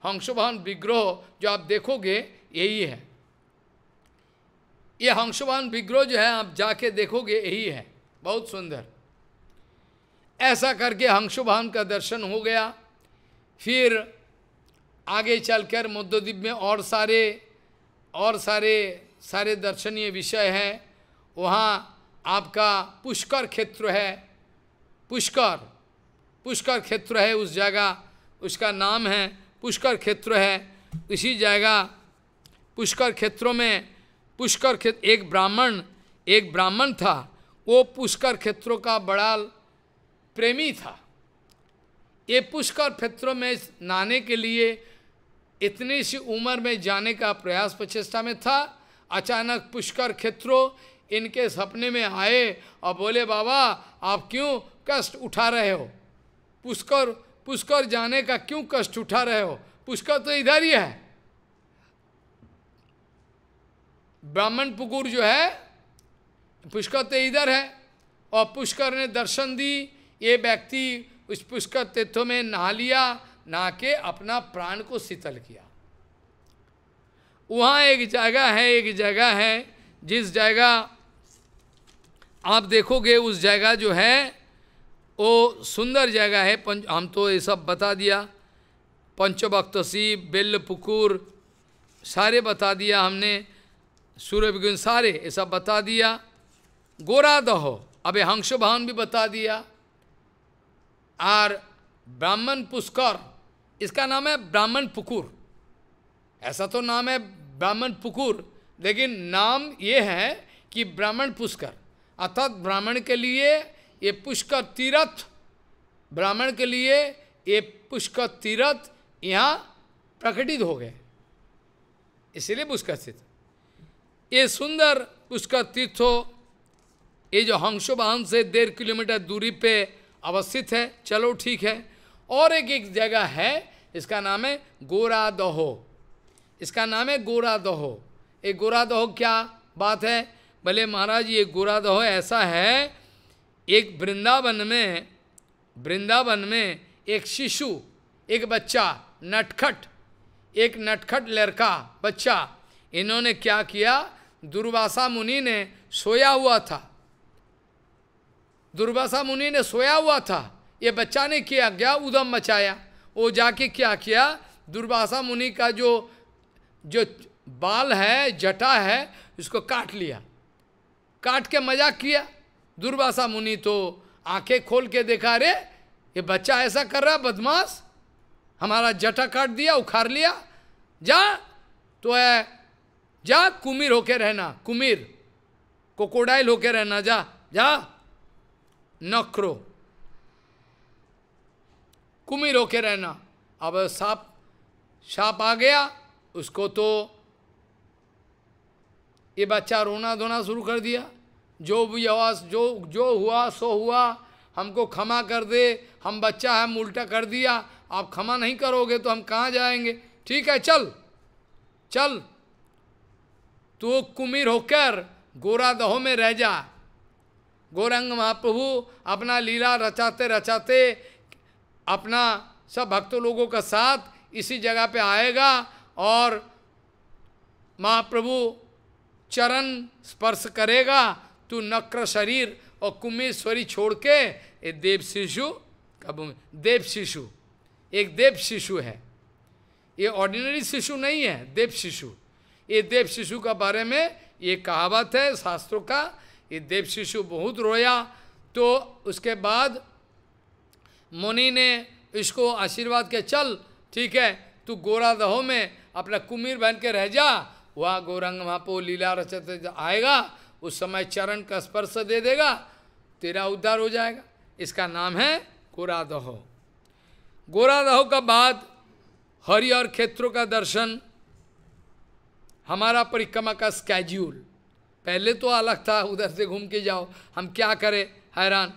हंसोभान विग्रह जो आप देखोगे यही है ये हंसोभान विग्रह जो है आप जाके देखोगे यही है बहुत सुंदर ऐसा करके हंसुभान का दर्शन हो गया फिर आगे चलकर मध्यद्वीप में और सारे और सारे सारे दर्शनीय विषय हैं वहाँ आपका पुष्कर क्षेत्र है पुष्कर पुष्कर क्षेत्र है उस जगह उसका नाम है पुष्कर क्षेत्र है इसी जगह पुष्कर क्षेत्रों में पुष्कर क्षेत्र एक ब्राह्मण एक ब्राह्मण था वो पुष्कर क्षेत्रों का बड़ा प्रेमी था ये पुष्कर क्षेत्रों में नाने के लिए इतनी सी उम्र में जाने का प्रयास प्रचेष्टा में था अचानक पुष्कर क्षेत्रों इनके सपने में आए और बोले बाबा आप क्यों कष्ट उठा रहे हो पुष्कर पुष्कर जाने का क्यों कष्ट उठा रहे हो पुष्कर तो इधर ही है ब्राह्मण पुकुर जो है पुष्कर तो इधर है और पुष्कर ने दर्शन दी ये व्यक्ति उस पुष्कर तीर्थों में नहा लिया नहा के अपना प्राण को शीतल किया वहाँ एक जगह है एक जगह है जिस जगह आप देखोगे उस जगह जो है वो सुंदर जगह है पंच हम तो ये सब बता दिया पंचभक्तसी बेल पुकुर सारे बता दिया हमने सूर्य सारे ये सब बता दिया गोरा दहो अभी हंस भवन भी बता दिया और ब्राह्मण पुष्कर इसका नाम है ब्राह्मण पुकुर ऐसा तो नाम है ब्राह्मण पुकुर लेकिन नाम ये है कि ब्राह्मण पुष्कर अर्थात ब्राह्मण के लिए ये पुष्कर तीर्थ ब्राह्मण के लिए ये पुष्कर तीर्थ यहाँ प्रकटित हो गए इसलिए पुष्कर तीर्थ ये सुंदर पुष्कर तीर्थ हो ये जो हंसोबाहन से डेढ़ किलोमीटर दूरी पे अवस्थित है चलो ठीक है और एक एक जगह है इसका नाम है गोरा दहो इसका नाम है गोरा दहो ये गोरा दहो क्या बात है भले महाराज ये गोरा दहो ऐसा है एक वृंदावन में वृंदावन में एक शिशु एक बच्चा नटखट एक नटखट लड़का बच्चा इन्होंने क्या किया दुर्वासा मुनि ने सोया हुआ था दुर्वासा मुनि ने सोया हुआ था ये बच्चा ने किया गया उदम मचाया वो जाके क्या किया दुर्वासा मुनि का जो जो बाल है जटा है उसको काट लिया काट के मजाक किया दुर्वासा मुनि तो आंखें खोल के देखा रे ये बच्चा ऐसा कर रहा बदमाश हमारा जटा काट दिया उखाड़ लिया जा तो है जा कुमिर होके रहना कुमिर कोकोडाइल होके रहना जा जा न करो कुमिर होके रहना अब साप साप आ गया उसको तो ये बच्चा रोना धोना शुरू कर दिया जो भी आवाज जो जो हुआ सो हुआ हमको क्षमा कर दे हम बच्चा हम उल्टा कर दिया आप क्षमा नहीं करोगे तो हम कहाँ जाएंगे ठीक है चल चल तो कुमिर होकर गोरा दहो में रह जा गौरंग महाप्रभु अपना लीला रचाते रचाते अपना सब भक्तों लोगों का साथ इसी जगह पे आएगा और महाप्रभु चरण स्पर्श करेगा तो नक्र शरीर और कुमेश्वरी छोड़ के ये देव शिशु कब देव शिशु एक देव शिशु है ये ऑर्डिनरी शिशु नहीं है देव शिशु ये देव शिशु का बारे में ये कहावत है शास्त्रों का ये देव शिशु बहुत रोया तो उसके बाद मुनि ने इसको आशीर्वाद के चल ठीक है तू गोरा दहो में अपना कुमीर बहन के रह जा वह वहाँ महापो लीला रचत आएगा उस समय चरण का स्पर्श दे देगा तेरा उद्धार हो जाएगा इसका नाम है गोरा दहो गोरा दहो का बाद हरि और क्षेत्रों का दर्शन हमारा परिक्रमा का स्केड्यूल पहले तो अलग था उधर से घूम के जाओ हम क्या करें हैरान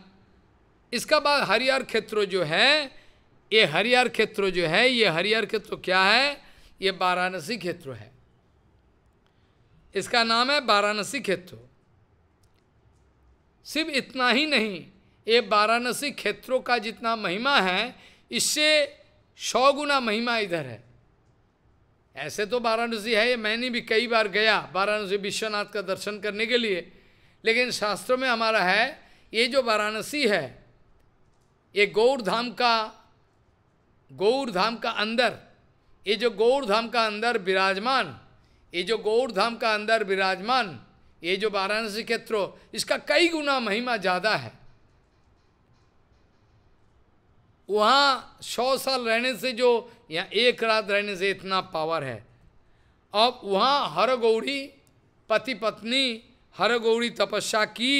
इसका बाद हरिहर क्षेत्र जो है ये हरिहर क्षेत्र जो है ये हरिहर क्षेत्र क्या है ये वाराणसी क्षेत्र है इसका नाम है वाराणसी क्षेत्र सिर्फ इतना ही नहीं ये वाराणसी क्षेत्रों का जितना महिमा है इससे सौ गुना महिमा इधर है ऐसे तो वाराणसी है मैंने भी कई बार गया वाराणसी विश्वनाथ का दर्शन करने के लिए लेकिन शास्त्रों में हमारा है ये जो वाराणसी है ये गौरधाम का गौरधाम का अंदर ये जो गौरधाम का अंदर विराजमान ये जो गौरधाम का अंदर विराजमान ये जो वाराणसी क्षेत्र इसका कई गुना महिमा ज़्यादा है वहाँ सौ साल रहने से जो या एक रात रहने से इतना पावर है अब वहाँ हर गौरी पति पत्नी हर गौरी तपस्या की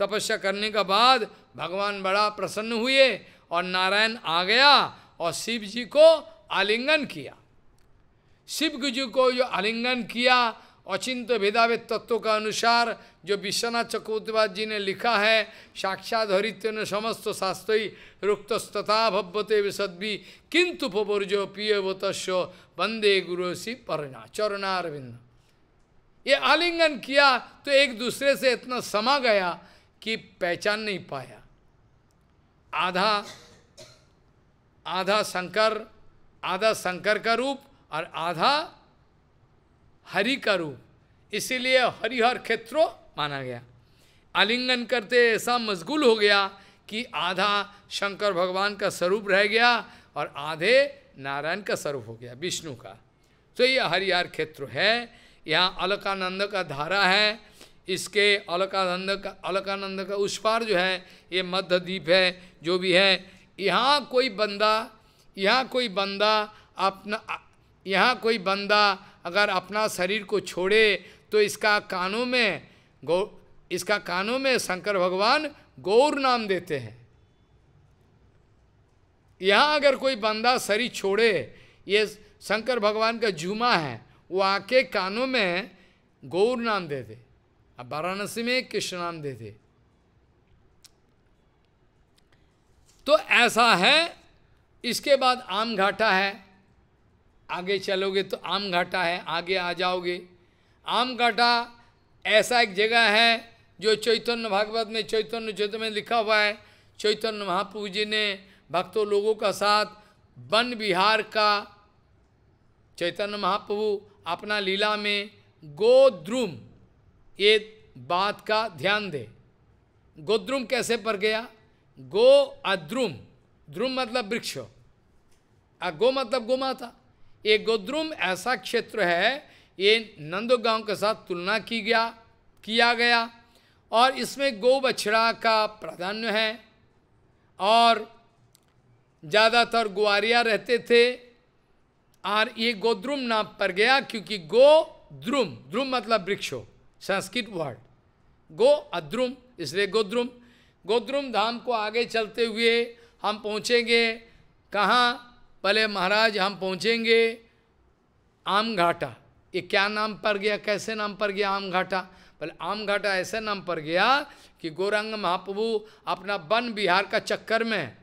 तपस्या करने के बाद भगवान बड़ा प्रसन्न हुए और नारायण आ गया और शिव जी को आलिंगन किया शिव जी को जो आलिंगन किया अचिंत भेदावेद तत्व का अनुसार जो विश्वनाथ चक्रवर्तीवाद जी ने लिखा है साक्षात हरित्य ने समस्त शास्त्री रुक्त तथा भव्यते विसद्वी किंतु पवर्जो पियवत वंदे गुरु सी परना चरणारविंद ये आलिंगन किया तो एक दूसरे से इतना समा गया कि पहचान नहीं पाया आधा आधा शंकर आधा शंकर का रूप और आधा हरि का रूप इसीलिए हरिहर क्षेत्रों माना गया आलिंगन करते ऐसा मशगूल हो गया कि आधा शंकर भगवान का स्वरूप रह गया और आधे नारायण का स्वरूप हो गया विष्णु का तो ये हरिहर क्षेत्र है यहाँ अलकानंद का धारा है इसके अलकानंद का अलकानंद का उस पार जो है ये मध्य द्वीप है जो भी है यहाँ कोई बंदा यहाँ कोई बंदा अपना यहाँ कोई बंदा अगर अपना शरीर को छोड़े तो इसका कानों में गौ इसका कानों में शंकर भगवान गौर नाम देते हैं यहाँ अगर कोई बंदा शरीर छोड़े ये शंकर भगवान का जुमा है वो आके कानों में गौर नाम देते अब वाराणसी में कृष्ण नाम देते तो ऐसा है इसके बाद आम घाटा है आगे चलोगे तो आम घाटा है आगे आ जाओगे आम घाटा ऐसा एक जगह है जो चैतन्य भागवत में चैतन्य चैतन्य में लिखा हुआ है चैतन्य महाप्रभु जी ने भक्तों लोगों का साथ वन विहार का चैतन्य महाप्रभु अपना लीला में गोद्रुम ये बात का ध्यान दे गोद्रुम कैसे पर गया गो अद्रुम ध्रुम मतलब वृक्ष और गो मतलब गोमाता ये गोद्रुम ऐसा क्षेत्र है ये नंदो के साथ तुलना की गया किया गया और इसमें गौ बछड़ा का प्राधान्य है और ज़्यादातर ग्वारिया रहते थे और ये गोद्रुम नाम पर गया क्योंकि गो द्रुम द्रुम मतलब वृक्षो संस्कृत वर्ड गो अद्रुम इसलिए गोद्रुम गोद्रुम धाम को आगे चलते हुए हम पहुँचेंगे कहाँ पहले महाराज हम पहुँचेंगे आम घाटा ये क्या नाम पर गया कैसे नाम पर गया आम घाटा पहले आम घाटा ऐसे नाम पर गया कि गौरंग महाप्रभु अपना वन बिहार का चक्कर में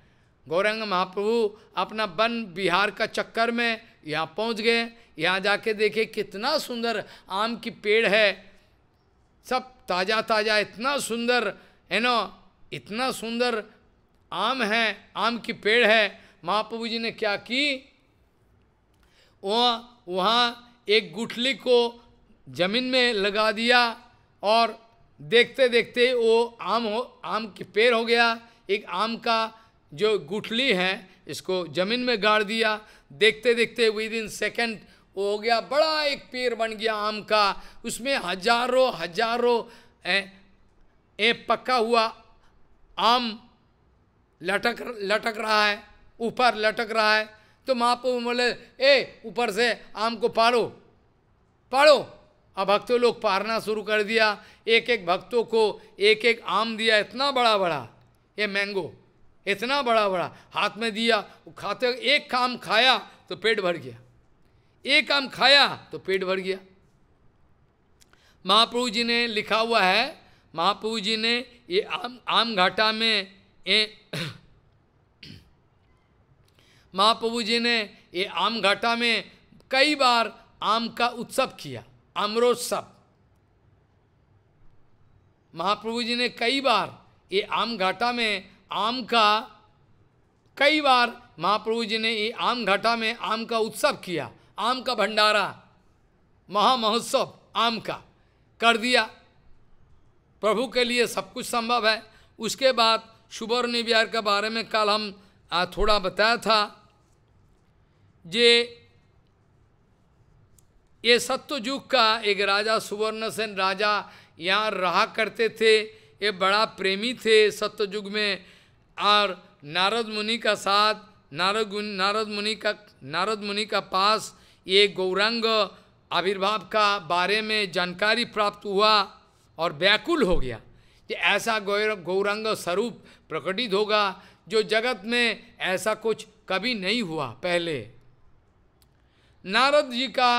गौरंग महाप्रभु अपना वन बिहार का चक्कर में यहाँ पहुँच गए यहाँ जाके देखे कितना सुंदर आम की पेड़ है सब ताज़ा ताज़ा इतना सुंदर है ना इतना सुंदर आम है आम की पेड़ है महाप्रभु जी ने क्या की वहाँ वहाँ एक गुठली को जमीन में लगा दिया और देखते देखते वो आम हो आम के पेड़ हो गया एक आम का जो गुठली है इसको जमीन में गाड़ दिया देखते देखते विद इन सेकेंड वो हो गया बड़ा एक पेड़ बन गया आम का उसमें हजारों हजारों ए पक्का हुआ आम लटक लटक रहा है ऊपर लटक रहा है तो महाप्रभु बोले ए ऊपर से आम को पाड़ो पाड़ो अब भक्तों लोग पारना शुरू कर दिया एक एक भक्तों को एक एक आम दिया इतना बड़ा बड़ा ये मैंगो इतना बड़ा बड़ा हाथ में दिया खाते एक काम खाया तो पेट भर गया एक काम खाया तो पेट भर गया महाप्रभु जी ने लिखा हुआ है महाप्रभु जी ने ये आम आम घाटा में ए, महाप्रभु जी ने ये आम घाटा में कई बार आम का उत्सव किया आम्रोत्सव महाप्रभु जी ने कई बार ये आम घाटा में आम का कई बार महाप्रभु जी ने ये आम घाटा में आम का उत्सव किया आम का भंडारा महामहोत्सव आम का कर दिया प्रभु के लिए सब कुछ संभव है उसके बाद सुवर्ण विहार के बारे में कल हम थोड़ा बताया था जे ये सत्य युग का एक राजा सुवर्ण सेन राजा यहाँ रहा करते थे ये बड़ा प्रेमी थे सत्य युग में और नारद मुनि का साथ नारद नारद मुनि का नारद मुनि का पास ये गौरांग आविर्भाव का बारे में जानकारी प्राप्त हुआ और व्याकुल हो गया कि ऐसा गौर गौरांग स्वरूप प्रकटित होगा जो जगत में ऐसा कुछ कभी नहीं हुआ पहले नारद जी का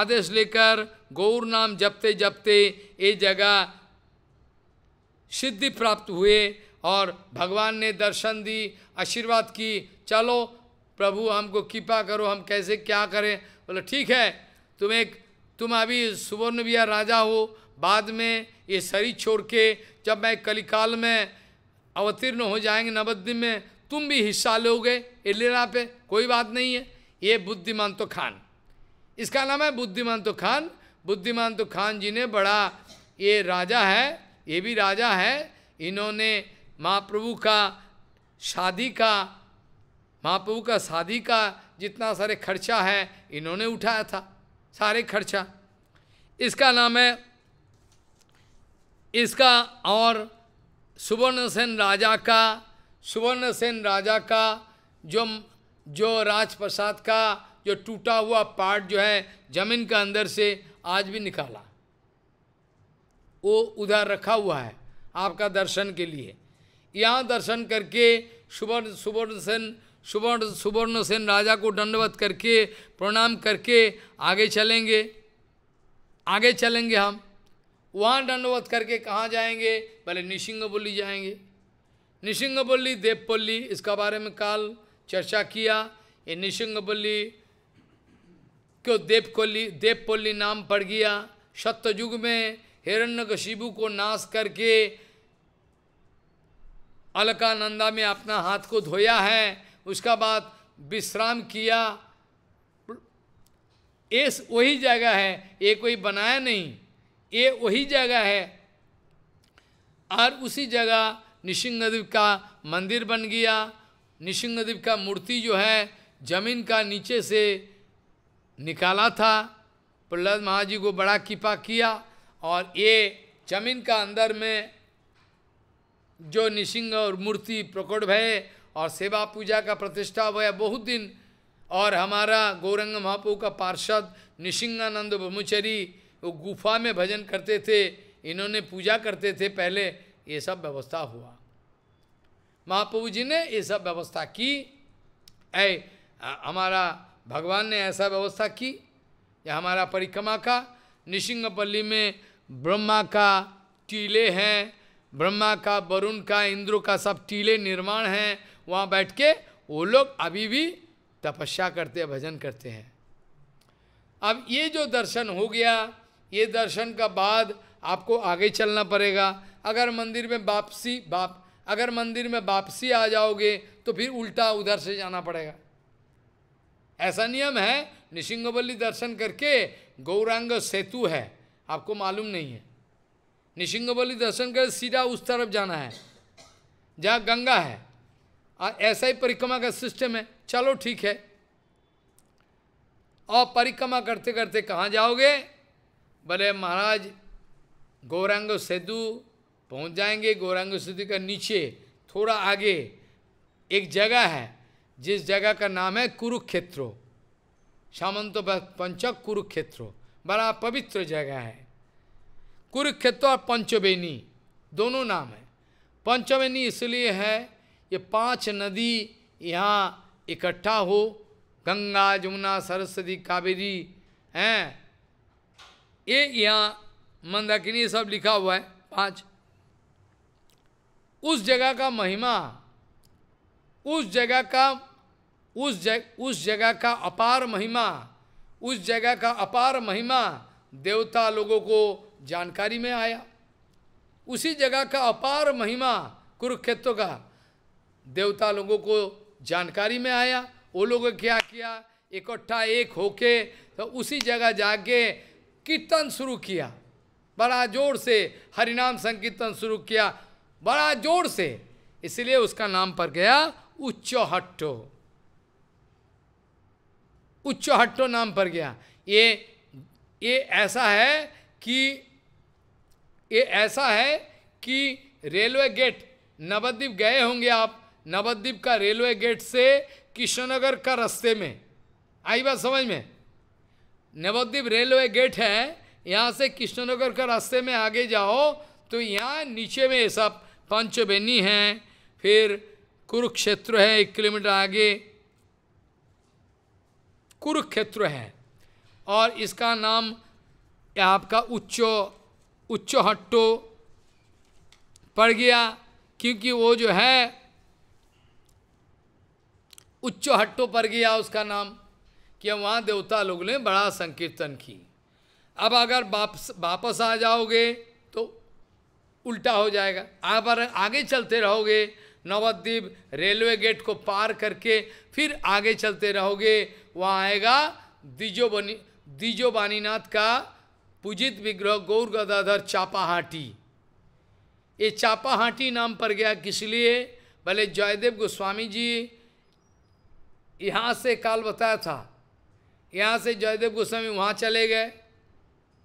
आदेश लेकर गौर नाम जपते जपते ये जगह सिद्धि प्राप्त हुए और भगवान ने दर्शन दी आशीर्वाद की चलो प्रभु हमको कृपा करो हम कैसे क्या करें बोले ठीक है तुम एक तुम अभी सुवर्ण विया राजा हो बाद में ये शरीर छोड़ के जब मैं कलिकाल में अवतीर्ण हो जाएंगे नवद्वीप में तुम भी हिस्सा लोगे ये लेना पे कोई बात नहीं है ये बुद्धिमान तो खान इसका नाम है बुद्धिमान तो खान बुद्धिमान तो खान जी ने बड़ा ये राजा है ये भी राजा है इन्होंने महाप्रभु का शादी का महाप्रभु का शादी का जितना सारे खर्चा है इन्होंने उठाया था सारे खर्चा इसका नाम है इसका और सुवर्णसेन राजा का सुवर्णसेन राजा का जो जो राजप्रसाद का जो टूटा हुआ पार्ट जो है जमीन के अंदर से आज भी निकाला वो उधर रखा हुआ है आपका दर्शन के लिए यहाँ दर्शन करके सुवर्ण सुवर्ण सेन सुवर्ण सुवर्ण सेन राजा को दंडवत करके प्रणाम करके आगे चलेंगे आगे चलेंगे हम वहाँ दंडवत करके कहाँ जाएंगे भले निशिंग बोली जाएंगे निशिंग बोली देवपल्ली इसका बारे में काल चर्चा किया ये निशिंगपल्ली को देवकोली देवपल्ली नाम पड़ गया सत्ययुग में हिरण्य हिरण्यकशिबु को नाश करके अलकानंदा में अपना हाथ को धोया है उसका बाद विश्राम किया एस वही जगह है ये कोई बनाया नहीं ये वही जगह है और उसी जगह निशिंगदेव का मंदिर बन गया नृसिंहदेव का मूर्ति जो है जमीन का नीचे से निकाला था प्रहलाद महाजी को बड़ा कृपा किया और ये जमीन का अंदर में जो निसिंह और मूर्ति प्रकट भय और सेवा पूजा का प्रतिष्ठा हुआ बहुत दिन और हमारा गौरंग महापू का पार्षद निसिंगानंद ब्रह्मचरी वो गुफा में भजन करते थे इन्होंने पूजा करते थे पहले ये सब व्यवस्था हुआ महाप्रभु जी ने ये सब व्यवस्था की ऐ हमारा भगवान ने ऐसा व्यवस्था की या हमारा परिक्रमा का निशिंगपल्ली में ब्रह्मा का टीले हैं ब्रह्मा का वरुण का इंद्र का सब टीले निर्माण हैं वहाँ बैठ के वो लोग अभी भी तपस्या करते हैं भजन करते हैं अब ये जो दर्शन हो गया ये दर्शन का बाद आपको आगे चलना पड़ेगा अगर मंदिर में वापसी वाप अगर मंदिर में वापसी आ जाओगे तो फिर उल्टा उधर से जाना पड़ेगा ऐसा नियम है निशिंगवल्ली दर्शन करके गौरांग सेतु है आपको मालूम नहीं है निशिंगवल्ली दर्शन कर सीधा उस तरफ जाना है जहाँ गंगा है और ऐसा ही परिक्रमा का सिस्टम है चलो ठीक है और परिक्रमा करते करते कहाँ जाओगे बोले महाराज गौरांग सेतु पहुंच जाएंगे गौरांग स्थिति का नीचे थोड़ा आगे एक जगह है जिस जगह का नाम है कुरुक्षेत्र सामंत पंचक कुरुक्षेत्र बड़ा पवित्र जगह है कुरुक्षेत्र और पंचवेनी दोनों नाम है पंचवेनी इसलिए है ये पांच नदी यहाँ इकट्ठा हो गंगा जमुना सरस्वती कावेरी हैं ये यहाँ मंदाकिनी सब लिखा हुआ है पांच उस जगह का महिमा उस जगह का उस जग उस जगह का अपार महिमा उस जगह का अपार महिमा देवता लोगों को जानकारी में आया उसी जगह का अपार महिमा कुरुक्षेत्र का देवता लोगों को जानकारी में आया वो लोगों क्या किया इकट्ठा एक होके तो उसी जगह जाके कीर्तन शुरू किया बड़ा जोर से हरिनाम संकीर्तन शुरू किया बड़ा जोर से इसलिए उसका नाम पर गया उच्चहट्टो उच्चहट्टो नाम पर गया ये ये ऐसा है कि ये ऐसा है कि रेलवे गेट नवद्वीप गए होंगे आप नवद्वीप का रेलवे गेट से किशनगर का रास्ते में आई बात समझ में नवद्वीप रेलवे गेट है यहाँ से कृष्णनगर का रास्ते में आगे जाओ तो यहाँ नीचे में ये सब पंचवेनी है फिर कुरुक्षेत्र है एक किलोमीटर आगे कुरुक्षेत्र है और इसका नाम आपका उच्च उच्च हट्टो पड़ गया क्योंकि वो जो है उच्च हट्टो पड़ गया उसका नाम कि वहाँ देवता लोग ने बड़ा संकीर्तन की अब अगर वापस वापस आ जाओगे उल्टा हो जाएगा आप आगे चलते रहोगे नवद्वीप रेलवे गेट को पार करके फिर आगे चलते रहोगे वहाँ आएगा दिजोबनी दीजो बानीनाथ का पूजित विग्रह गौर गदाधर चापाहाटी ये चापाहाटी नाम पर गया किस लिए भले जयदेव गोस्वामी जी यहाँ से काल बताया था यहाँ से जयदेव गोस्वामी वहाँ चले गए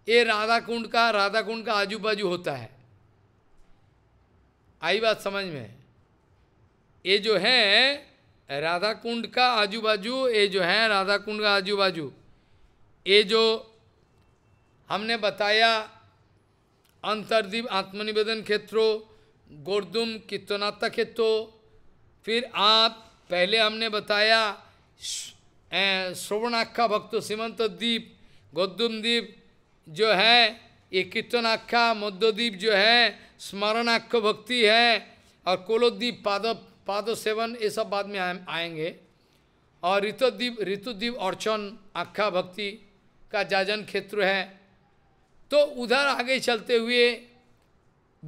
ये राधा कुंड का राधा कुंड का आजू बाजू होता है आई बात समझ में ये जो है राधा कुंड का आजू बाजू ये जो है राधा कुंड का आजू बाजू ये जो हमने बताया अंतरदीप आत्मनिवेदन क्षेत्रों गोरदुम कीर्तनात्ता क्षेत्रों फिर आप पहले हमने बताया श्रवणाख्या भक्त सीमंत द्वीप गोदुम द्वीप जो है ये कीर्तनाख्या मध्यद्वीप जो है स्मरणाख्य भक्ति है और कोलोद्वीप पाद पाद सेवन ये सब बाद में आएंगे और ऋतुद्वीप ऋतुद्वीप अर्चन आख्या भक्ति का जाजन क्षेत्र है तो उधर आगे चलते हुए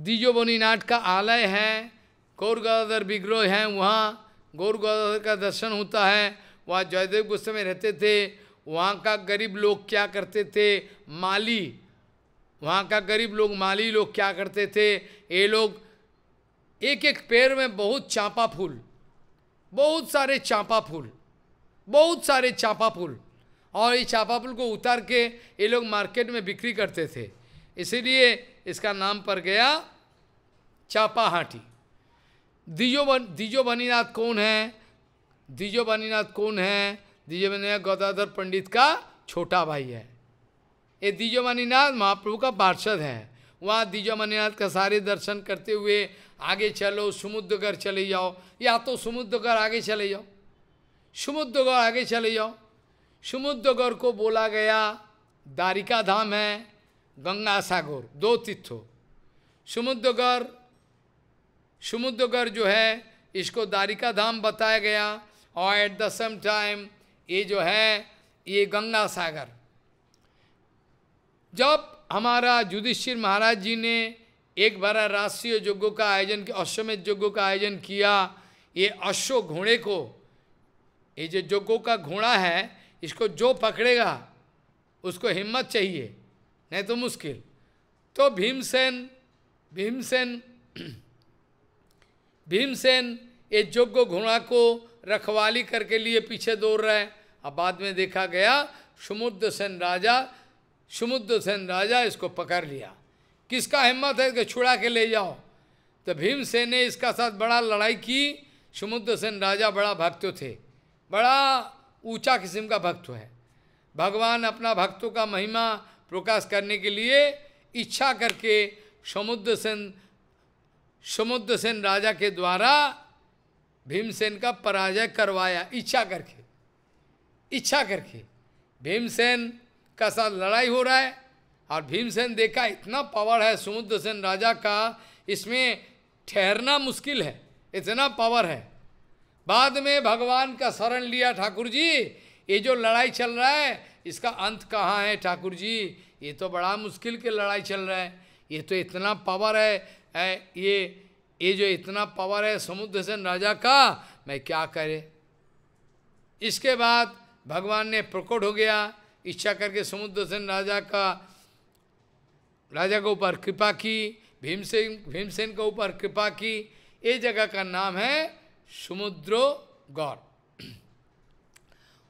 दिजोबनी नाट का आलय है गौर गदाधर विग्रोह है वहाँ गौर गदाधर का दर्शन होता है वहाँ जयदेव गुस्से में रहते थे वहाँ का गरीब लोग क्या करते थे माली वहाँ का गरीब लोग माली लोग क्या करते थे ये लोग एक एक पेड़ में बहुत चांपा फूल बहुत सारे चांपा फूल बहुत सारे चांपा फूल और ये चांपा फूल को उतार के ये लोग मार्केट में बिक्री करते थे इसीलिए इसका नाम पर गया चापाहाटी दीजो बन दीजो बनीनाथ कौन है दीजो बनीनाथ कौन है दीजो बनीनाथ गौदाधर पंडित का छोटा भाई है ये दिजो मणिनाथ महाप्रभु का पार्षद है वहाँ दिजो मणिनाथ का सारे दर्शन करते हुए आगे चलो समुद्रगढ़ चले जाओ या तो समुद्रगढ़ आगे चले जाओ समुद्रगढ़ आगे चले जाओ समुद्रगढ़ को बोला गया दारिका धाम है गंगा सागर दो तीर्थों समुद्रगढ़ समुद्रगढ़ जो है इसको दारिका धाम बताया गया और एट द सेम टाइम ये जो है ये गंगा सागर जब हमारा युधिष्ठिर महाराज जी ने एक बार राष्ट्रीय यज्ञों का आयोजन किया अश्वमेध यज्ञों का आयोजन किया ये अश्व घोड़े को ये जो यज्ञों का घोड़ा है इसको जो पकड़ेगा उसको हिम्मत चाहिए नहीं तो मुश्किल तो भीमसेन भीमसेन [clears throat] भीमसेन ये यज्ञ घोड़ा को रखवाली करके लिए पीछे दौड़ रहे अब बाद में देखा गया समुद्र सेन राजा समुद्र सेन राजा इसको पकड़ लिया किसका हिम्मत है इसको छुड़ा के ले जाओ तो भीमसेन ने इसका साथ बड़ा लड़ाई की समुद्र सेन राजा बड़ा भक्त थे बड़ा ऊंचा किस्म का भक्त है भगवान अपना भक्तों का महिमा प्रकाश करने के लिए इच्छा करके समुद्र सेन समुद्र सेन राजा के द्वारा भीमसेन का पराजय करवाया इच्छा करके इच्छा करके भीमसेन का साथ लड़ाई हो रहा है और भीमसेन देखा इतना पावर है समुद्र सेन राजा का इसमें ठहरना मुश्किल है इतना पावर है बाद में भगवान का शरण लिया ठाकुर जी ये जो लड़ाई चल रहा है इसका अंत कहाँ है ठाकुर जी ये तो बड़ा मुश्किल के लड़ाई चल रहा है ये तो इतना पावर है ये ये जो इतना पावर है समुद्र सेन राजा का मैं क्या करे इसके बाद भगवान ने प्रकट हो गया इच्छा करके समुद्र सेन राजा का राजा के ऊपर कृपा की भीमसेन भीमसेन के ऊपर कृपा की ये जगह का नाम है समुद्र गौर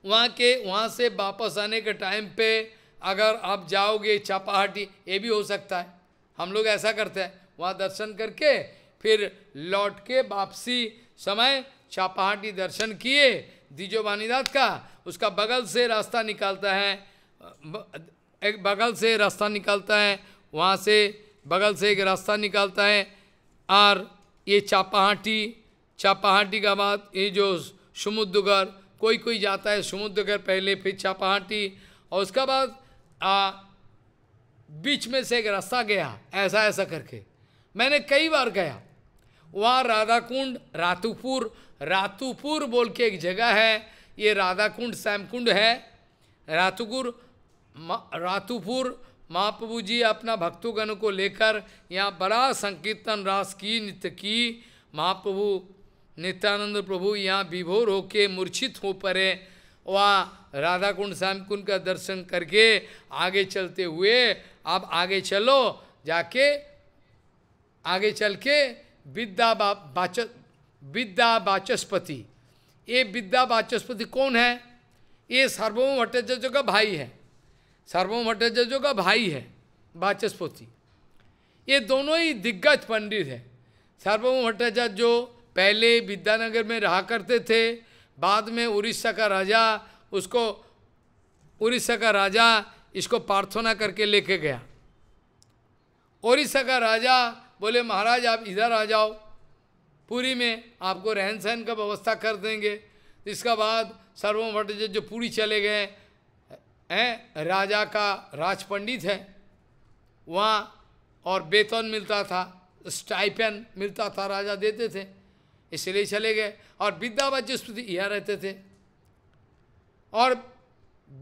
वहाँ के वहाँ से वापस आने के टाइम पे अगर आप जाओगे चापाहाटी ये भी हो सकता है हम लोग ऐसा करते हैं वहाँ दर्शन करके फिर लौट के वापसी समय चापाहाटी दर्शन किए वानीदात का उसका बगल से रास्ता निकालता है एक बगल से रास्ता निकालता है वहाँ से बगल से एक रास्ता निकालता है और ये चापाहाटी चापाहाटी का बाद ये जो समुद्रगढ़ कोई कोई जाता है समुद्रगढ़ पहले फिर चापाहाटी और उसका बाद आ, बीच में से एक रास्ता गया ऐसा ऐसा करके मैंने कई बार गया वहाँ राधा कुंड रातुपुर रातुपुर बोल के एक जगह है ये राधा कुंड श्याम कुंड है रातुपुर रातुपुर महाप्रभु जी अपना भक्तोगण को लेकर यहाँ बड़ा संकीर्तन रास की नित्य की महाप्रभु नित्यानंद प्रभु यहाँ विभोर होके मूर्छित हो पड़े वह राधा कुंड श्याम कुंड का दर्शन करके आगे चलते हुए आप आगे चलो जाके आगे चल के विद्या बाचक विद्या वाचस्पति ये विद्या वाचस्पति कौन है ये सार्वभौम भट्टाचार्य का भाई है सार्वभौम भट्टाचार्य का भाई है वाचस्पति ये दोनों ही दिग्गज पंडित हैं सार्वभौम भट्टाचार्य जो पहले विद्यानगर में रहा करते थे बाद में उड़ीसा का राजा उसको उड़ीसा का राजा इसको प्रार्थना करके लेके गया उड़ीसा का राजा बोले महाराज आप इधर आ जाओ पूरी में आपको रहन सहन का व्यवस्था कर देंगे इसका बाद सर्वम भट्टाचार्य जो पूरी चले गए हैं राजा का राज पंडित है वहाँ और वेतन मिलता था स्टाइपन मिलता था राजा देते थे इसलिए चले गए और विद्या वाचस्पति यहाँ रहते थे और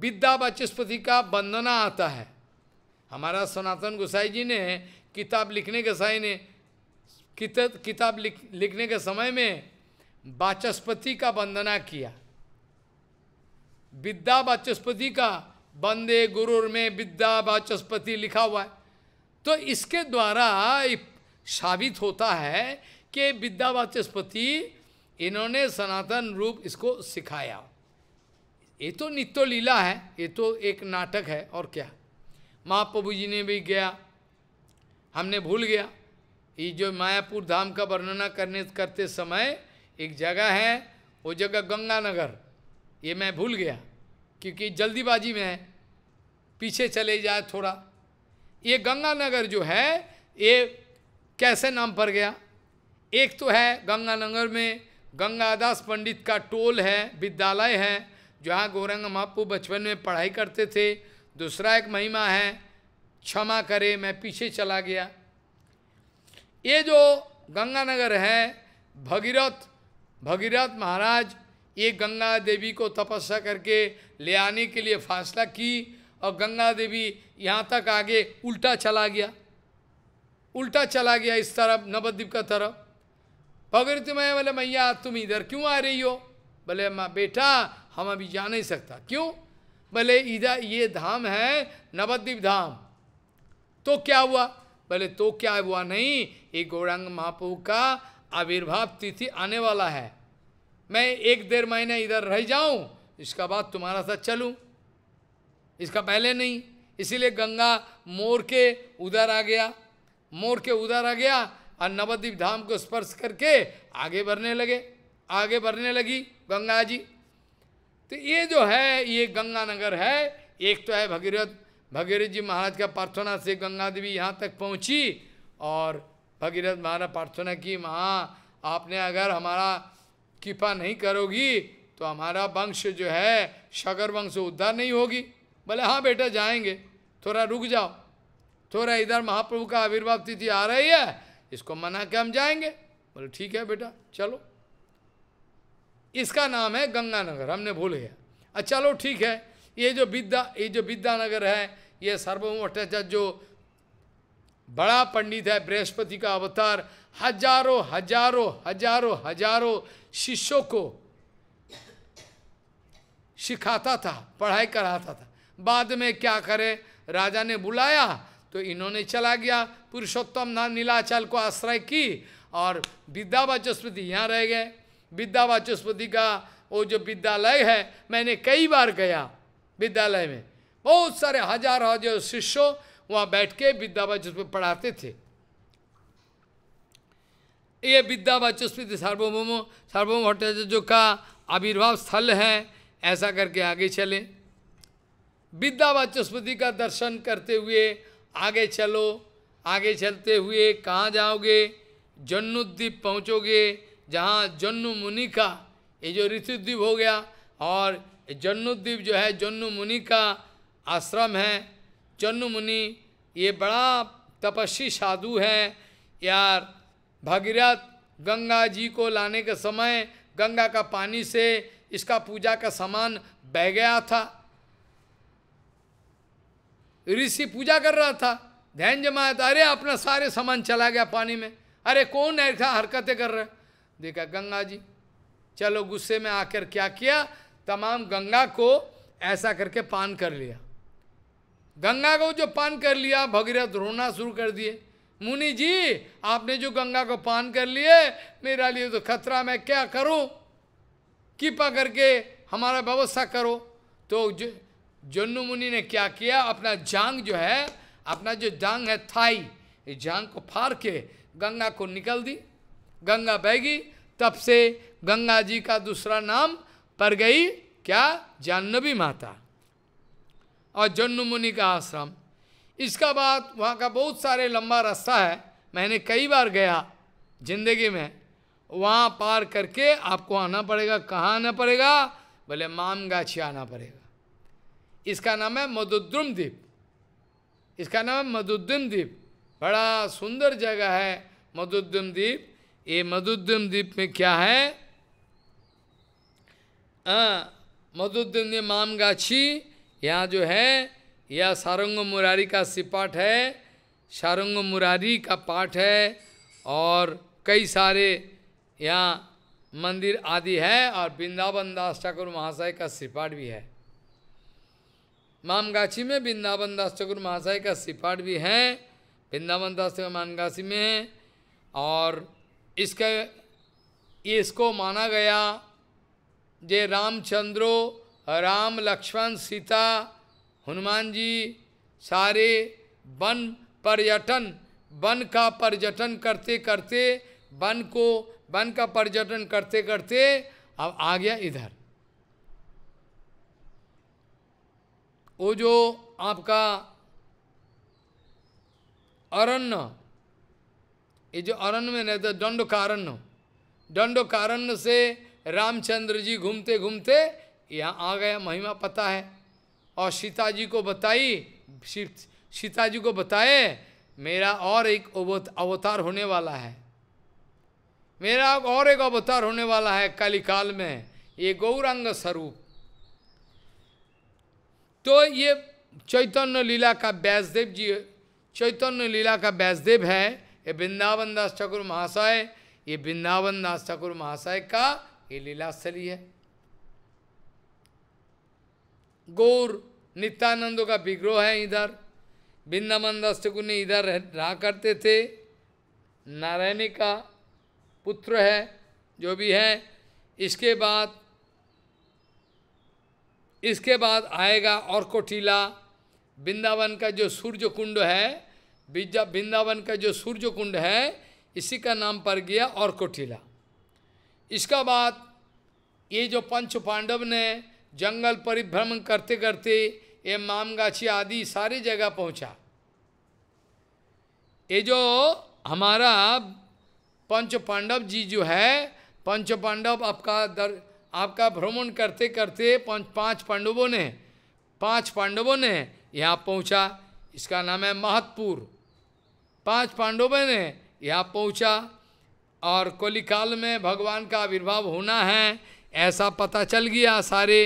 विद्या वाचस्पति का वंदना आता है हमारा सनातन गोसाई जी ने किताब लिखने के साई ने किताब लिख, लिखने के समय में वाचस्पति का वंदना किया विद्या वाचस्पति का वंदे गुरुर में विद्या वाचस्पति लिखा हुआ है तो इसके द्वारा साबित होता है कि विद्या वाचस्पति इन्होंने सनातन रूप इसको सिखाया ये तो नित्य लीला है ये तो एक नाटक है और क्या महाप्रभु जी ने भी गया हमने भूल गया ये जो मायापुर धाम का वर्णना करने करते समय एक जगह है वो जगह गंगानगर ये मैं भूल गया क्योंकि जल्दीबाजी में है पीछे चले जाए थोड़ा ये गंगानगर जो है ये कैसे नाम पर गया एक तो है गंगानगर में गंगादास पंडित का टोल है विद्यालय है जहाँ गौरंग महापू बचपन में पढ़ाई करते थे दूसरा एक महिमा है क्षमा करे मैं पीछे चला गया ये जो गंगानगर है भगीरथ भगीरथ महाराज ये गंगा देवी को तपस्या करके ले आने के लिए फासला की और गंगा देवी यहाँ तक आगे उल्टा चला गया उल्टा चला गया इस तरफ नवद्वीप का तरफ भगीरथ तुम्हें बोले मैया तुम इधर क्यों आ रही हो बोले माँ बेटा हम अभी जा नहीं सकता क्यों बोले इधर ये धाम है नवद्वीप धाम तो क्या हुआ पहले तो क्या हुआ नहीं ये गौरांग महाप्रभु का आविर्भाव तिथि आने वाला है मैं एक डेढ़ महीना इधर रह जाऊं इसका बाद तुम्हारा साथ चलूं इसका पहले नहीं इसीलिए गंगा मोर के उधर आ गया मोर के उधर आ गया और नवद्वीप धाम को स्पर्श करके आगे बढ़ने लगे आगे बढ़ने लगी गंगा जी तो ये जो है ये गंगानगर है एक तो है भगीरथ भगीरथ जी महाराज का प्रार्थना से गंगा देवी यहाँ तक पहुँची और भगीरथ महाराज प्रार्थना की माँ आपने अगर हमारा कृपा नहीं करोगी तो हमारा वंश जो है शगर वंश उद्धार नहीं होगी बोले हाँ बेटा जाएंगे थोड़ा रुक जाओ थोड़ा इधर महाप्रभु का आविर्भाव तिथि आ रही है इसको मना के हम जाएंगे बोले ठीक है बेटा चलो इसका नाम है गंगानगर हमने भूल गया अच्छा चलो ठीक है ये जो विद्या ये जो विद्यानगर है ये सर्वम भट्टाचार्य जो बड़ा पंडित है बृहस्पति का अवतार हजारों हजारों हजारों हजारों शिष्यों को सिखाता था पढ़ाई कराता था बाद में क्या करे राजा ने बुलाया तो इन्होंने चला गया पुरुषोत्तम नाथ नीलाचल को आश्रय की और विद्या वाचस्पति यहाँ रह गए विद्या वाचस्पति का वो जो विद्यालय है मैंने कई बार गया विद्यालय में बहुत सारे हजार हजार शिष्यों वहाँ बैठ के विद्या वाचस्पति पढ़ाते थे ये विद्यावाचस्पति सार्वभौम सार्वभौम भट्टाचार्य का आविर्भाव स्थल है ऐसा करके आगे चले विद्यावाचस्पति का दर्शन करते हुए आगे चलो आगे चलते हुए कहाँ जाओगे जन्नुद्वीप पहुँचोगे जहाँ जन्नु मुनि का ये जो ऋतुद्वीप हो गया और जन्नुद्वीप जो है जन्नु मुनि का आश्रम है चन्नु मुनि ये बड़ा तपस्वी साधु है यार भगीरथ गंगा जी को लाने के समय गंगा का पानी से इसका पूजा का सामान बह गया था ऋषि पूजा कर रहा था ध्यान जमाया था अरे अपना सारे सामान चला गया पानी में अरे कौन ऐसा हरकतें कर रहे देखा गंगा जी चलो गुस्से में आकर क्या किया तमाम गंगा को ऐसा करके पान कर लिया गंगा को जो पान कर लिया भगीरथ रोना शुरू कर दिए मुनि जी आपने जो गंगा को पान कर लिए मेरा लिए तो खतरा मैं क्या करूं कृपा करके हमारा व्यवस्था करो तो जो जन्नू मुनि ने क्या किया अपना जांग जो है अपना जो जांग है थाई इस जांग को फाड़ के गंगा को निकल दी गंगा बहगी तब से गंगा जी का दूसरा नाम पर गई क्या जाह्नवी माता और जन्म मुनि का आश्रम इसका बाद वहाँ का बहुत सारे लंबा रास्ता है मैंने कई बार गया जिंदगी में वहाँ पार करके आपको आना पड़ेगा कहाँ आना पड़ेगा बोले माम गाछी आना पड़ेगा इसका नाम है मधुद्रुम द्वीप इसका नाम है मधुद्रम द्वीप बड़ा सुंदर जगह है मधुद्रम द्वीप ये मधुद्रम द्वीप में क्या है हाँ, मधुद्रम द्वीप माम गाछी यहाँ जो है यह सारंग मुरारी का सिपाठ है सारंग मुरारी का पाठ है और कई सारे यहाँ मंदिर आदि है और वृंदावन दास ठाकुर महाशय का सिपाठ भी है मामगाछी में वृंदावन दास ठाकुर महाशय का सिपाठ भी है वृंदावन दास ठाकुर मामगाछी में और इसका इसको माना गया जे रामचंद्रो राम लक्ष्मण सीता हनुमान जी सारे वन पर्यटन वन का पर्यटन करते करते वन को वन का पर्यटन करते करते अब आ गया इधर वो जो आपका अरण्य ये जो अरण्य में कारण्य दंडकारण्य दंडकारण्य से रामचंद्र जी घूमते घूमते यहाँ आ गया महिमा पता है और सीता जी को बताई सीता जी को बताए मेरा और एक अवतार होने वाला है मेरा और एक अवतार होने वाला है काल में ये गौरांग स्वरूप तो ये चैतन्य लीला का व्यासदेव जी चैतन्य लीला का व्यासदेव है ये वृंदावन दास ठाकुर महाशय ये वृंदावन दास ठाकुर महाशय का ये लीला स्थली है गौर नित्यानंदों का विग्रोह है इधर बिंदामन दस्तगुण इधर रहा करते थे नारायणी का पुत्र है जो भी है इसके बाद इसके बाद आएगा और कोठीला वृंदावन का जो सूर्य कुंड है बिजा वृंदावन का जो सूर्य कुंड है इसी का नाम पर गया और कोठीला इसका बाद ये जो पंच पांडव ने जंगल परिभ्रमण करते करते ये मामगाछी आदि सारी जगह पहुंचा ये जो हमारा पंच पांडव जी जो है पंच पांडव आपका दर आपका भ्रमण करते करते पंच पांच पांडवों ने पांच पांडवों ने यहाँ पहुँचा इसका नाम है महतपुर पांच पांडवों ने यहाँ पहुँचा और कोलिकाल में भगवान का आविर्भाव होना है ऐसा पता चल गया सारे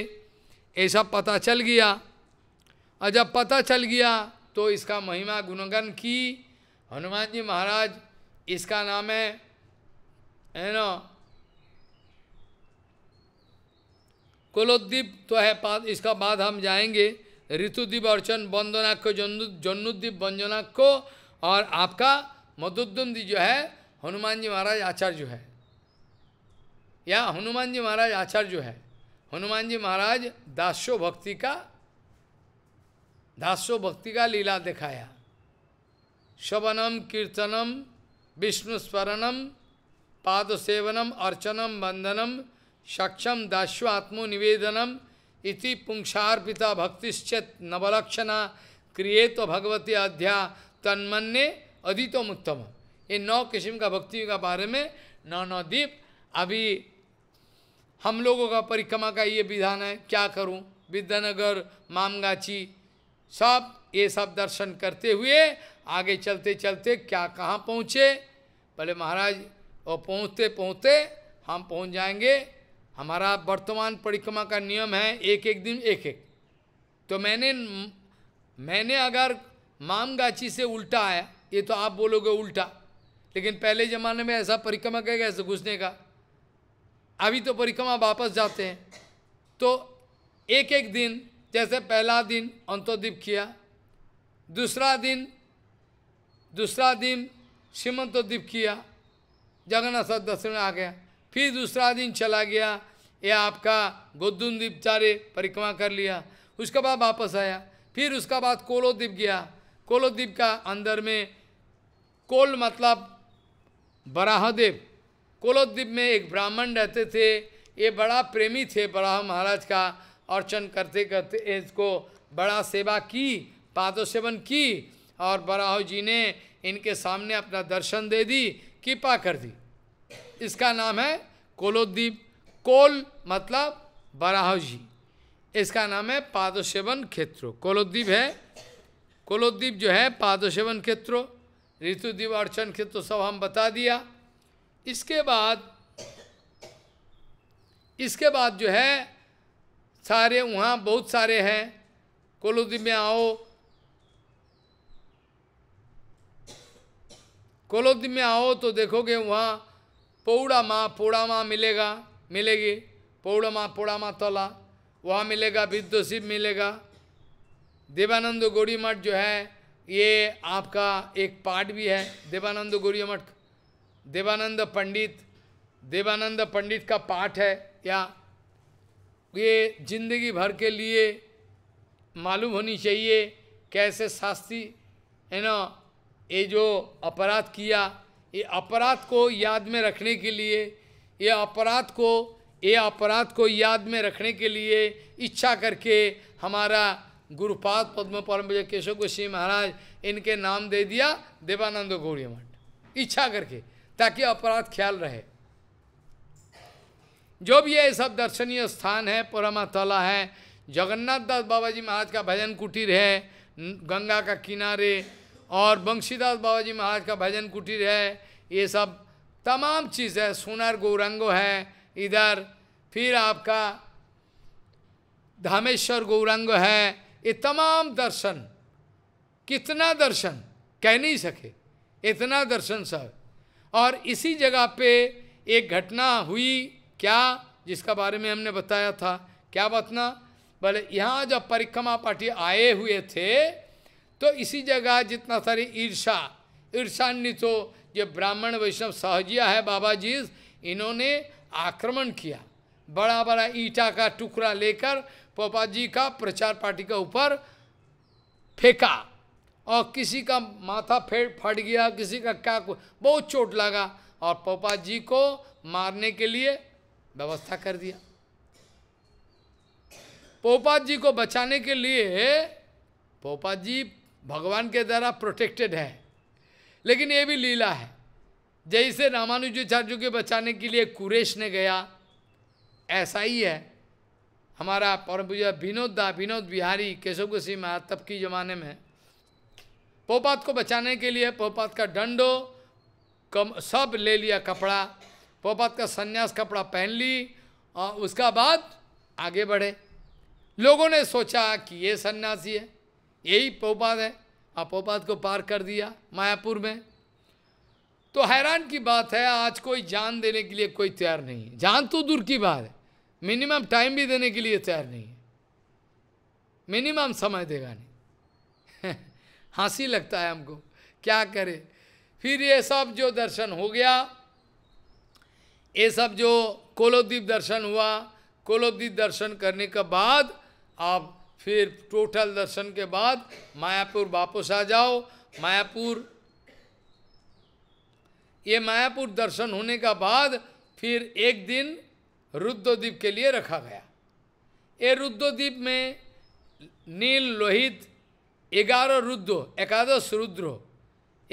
ये सब पता चल गया और जब पता चल गया तो इसका महिमा गुणगन की हनुमान जी महाराज इसका नाम है है ना कुलोद्दीप तो है पाद इसका बाद हम जाएंगे ऋतुद्वीप अर्चन को जन्नु जन्नुद्वीप को और आपका मधुद्वंदी जो है हनुमान जी महाराज आचार्य जो है या हनुमान जी महाराज आचार्य जो है हनुमान जी महाराज दास्यो भक्ति का दास्यो भक्ति का लीला दिखाया शवनम कीर्तनम विष्णु स्मरणम पाद सेवनम अर्चनम वंदनम सक्षम दास्यो आत्मनिवेदनम इति पुंसार्पिता भक्तिश्चेत नवलक्षणा तो भगवती अध्या तन्मन्ने अदितम उत्तम ये नौ किस्म का भक्ति का बारे में नौ नौ दीप अभी हम लोगों का परिक्रमा का ये विधान है क्या करूं विद्यानगर मामगाची सब ये सब दर्शन करते हुए आगे चलते चलते क्या कहाँ पहुँचे बोले महाराज और पहुँचते पहुँचते हम पहुँच जाएंगे हमारा वर्तमान परिक्रमा का नियम है एक एक दिन एक एक तो मैंने मैंने अगर मामगाची से उल्टा आया ये तो आप बोलोगे उल्टा लेकिन पहले ज़माने में ऐसा परिक्रमा गया ऐसे घुसने का अभी तो परिक्रमा वापस जाते हैं तो एक एक दिन जैसे पहला दिन अंतोदीप किया दूसरा दिन दूसरा दिन सीमंतोदीप किया जगन्नाथ दर्शन आ गया फिर दूसरा दिन चला गया यह आपका गोदुनदीप चारे परिक्रमा कर लिया उसके बाद वापस आया फिर उसका बाद कोलोद्वीप गया कोलोद्वीप का अंदर में कोल मतलब बराहदेव कोलोद्वीप में एक ब्राह्मण रहते थे ये बड़ा प्रेमी थे बड़ा महाराज का अर्चन करते करते इसको बड़ा सेवा की पादो सेवन की और बराह जी ने इनके सामने अपना दर्शन दे दी कृपा कर दी इसका नाम है कोलोद्वीप कोल मतलब बराह जी इसका नाम है पादोसेवन क्षेत्र कोलोद्वीप है कोलोद्वीप जो है पादोसेवन क्षेत्र ऋतुद्वीप अर्चन क्षेत्र सब हम बता दिया इसके बाद इसके बाद जो है सारे वहाँ बहुत सारे हैं कोलोदी में आओ कोलोदी में आओ तो देखोगे वहाँ पौड़ा माँ पौड़ा माँ मिलेगा मिलेगी पौड़ा माँ पौड़ा माँ तला वहाँ मिलेगा विद्वशिव मिलेगा देवानंद गौरी मठ जो है ये आपका एक पार्ट भी है देवानंद गौरी मठ देवानंद पंडित देवानंद पंडित का पाठ है क्या ये जिंदगी भर के लिए मालूम होनी चाहिए कैसे शास्त्री है ना ये जो अपराध किया ये अपराध को याद में रखने के लिए ये अपराध को ये अपराध को याद में रखने के लिए इच्छा करके हमारा गुरुपाद पद्म परम केशव गोस्वी महाराज इनके नाम दे दिया देवानंद गौरी मठ इच्छा करके ताकि अपराध ख्याल रहे जो भी ये सब दर्शनीय स्थान है पुरामातला है जगन्नाथ दास बाबा जी महाराज का भजन कुटीर है गंगा का किनारे और बंशीदास बाबा जी महाराज का भजन कुटीर है ये सब तमाम चीज़ है सोनार गौरंगो है इधर फिर आपका धामेश्वर गौरंग है ये तमाम दर्शन कितना दर्शन कह नहीं सके इतना दर्शन सब और इसी जगह पे एक घटना हुई क्या जिसका बारे में हमने बताया था क्या बतना बोले यहाँ जब परिक्रमा पार्टी आए हुए थे तो इसी जगह जितना सारी ईर्षा ईर्षान्वित हो जो ब्राह्मण वैष्णव सहजिया है बाबा जी इन्होंने आक्रमण किया बड़ा बड़ा ईटा का टुकड़ा लेकर पोपा जी का प्रचार पार्टी के ऊपर फेंका और किसी का माथा फेड़ फट गया किसी का क्या बहुत चोट लगा और पापा जी को मारने के लिए व्यवस्था कर दिया पोपा जी को बचाने के लिए पोपा जी भगवान के द्वारा प्रोटेक्टेड है लेकिन ये भी लीला है जैसे रामानुजाचार्य के बचाने के लिए कुरेश ने गया ऐसा ही है हमारा परम पूजा विनोद दा विनोद बिहारी केशव गोसी महा तब के जमाने में पोपात को बचाने के लिए पोपात का डंडो कम सब ले लिया कपड़ा पोपात का संन्यास कपड़ा पहन ली और उसका बाद आगे बढ़े लोगों ने सोचा कि ये सन्यासी है यही पोपात है और पोपात को पार कर दिया मायापुर में तो हैरान की बात है आज कोई जान देने के लिए कोई तैयार नहीं है जान तो दूर की बात है मिनिमम टाइम भी देने के लिए तैयार नहीं है मिनिमम समय देगा नहीं हंसी लगता है हमको क्या करे फिर ये सब जो दर्शन हो गया ये सब जो कोलोद्वीप दर्शन हुआ कोलोद्वीप दर्शन करने के बाद आप फिर टोटल दर्शन के बाद मायापुर वापस आ जाओ मायापुर ये मायापुर दर्शन होने का बाद फिर एक दिन रुद्रद्वीप के लिए रखा गया ये रुद्रद्वीप में नील लोहित ग्यारह रुद्र एकादश रुद्र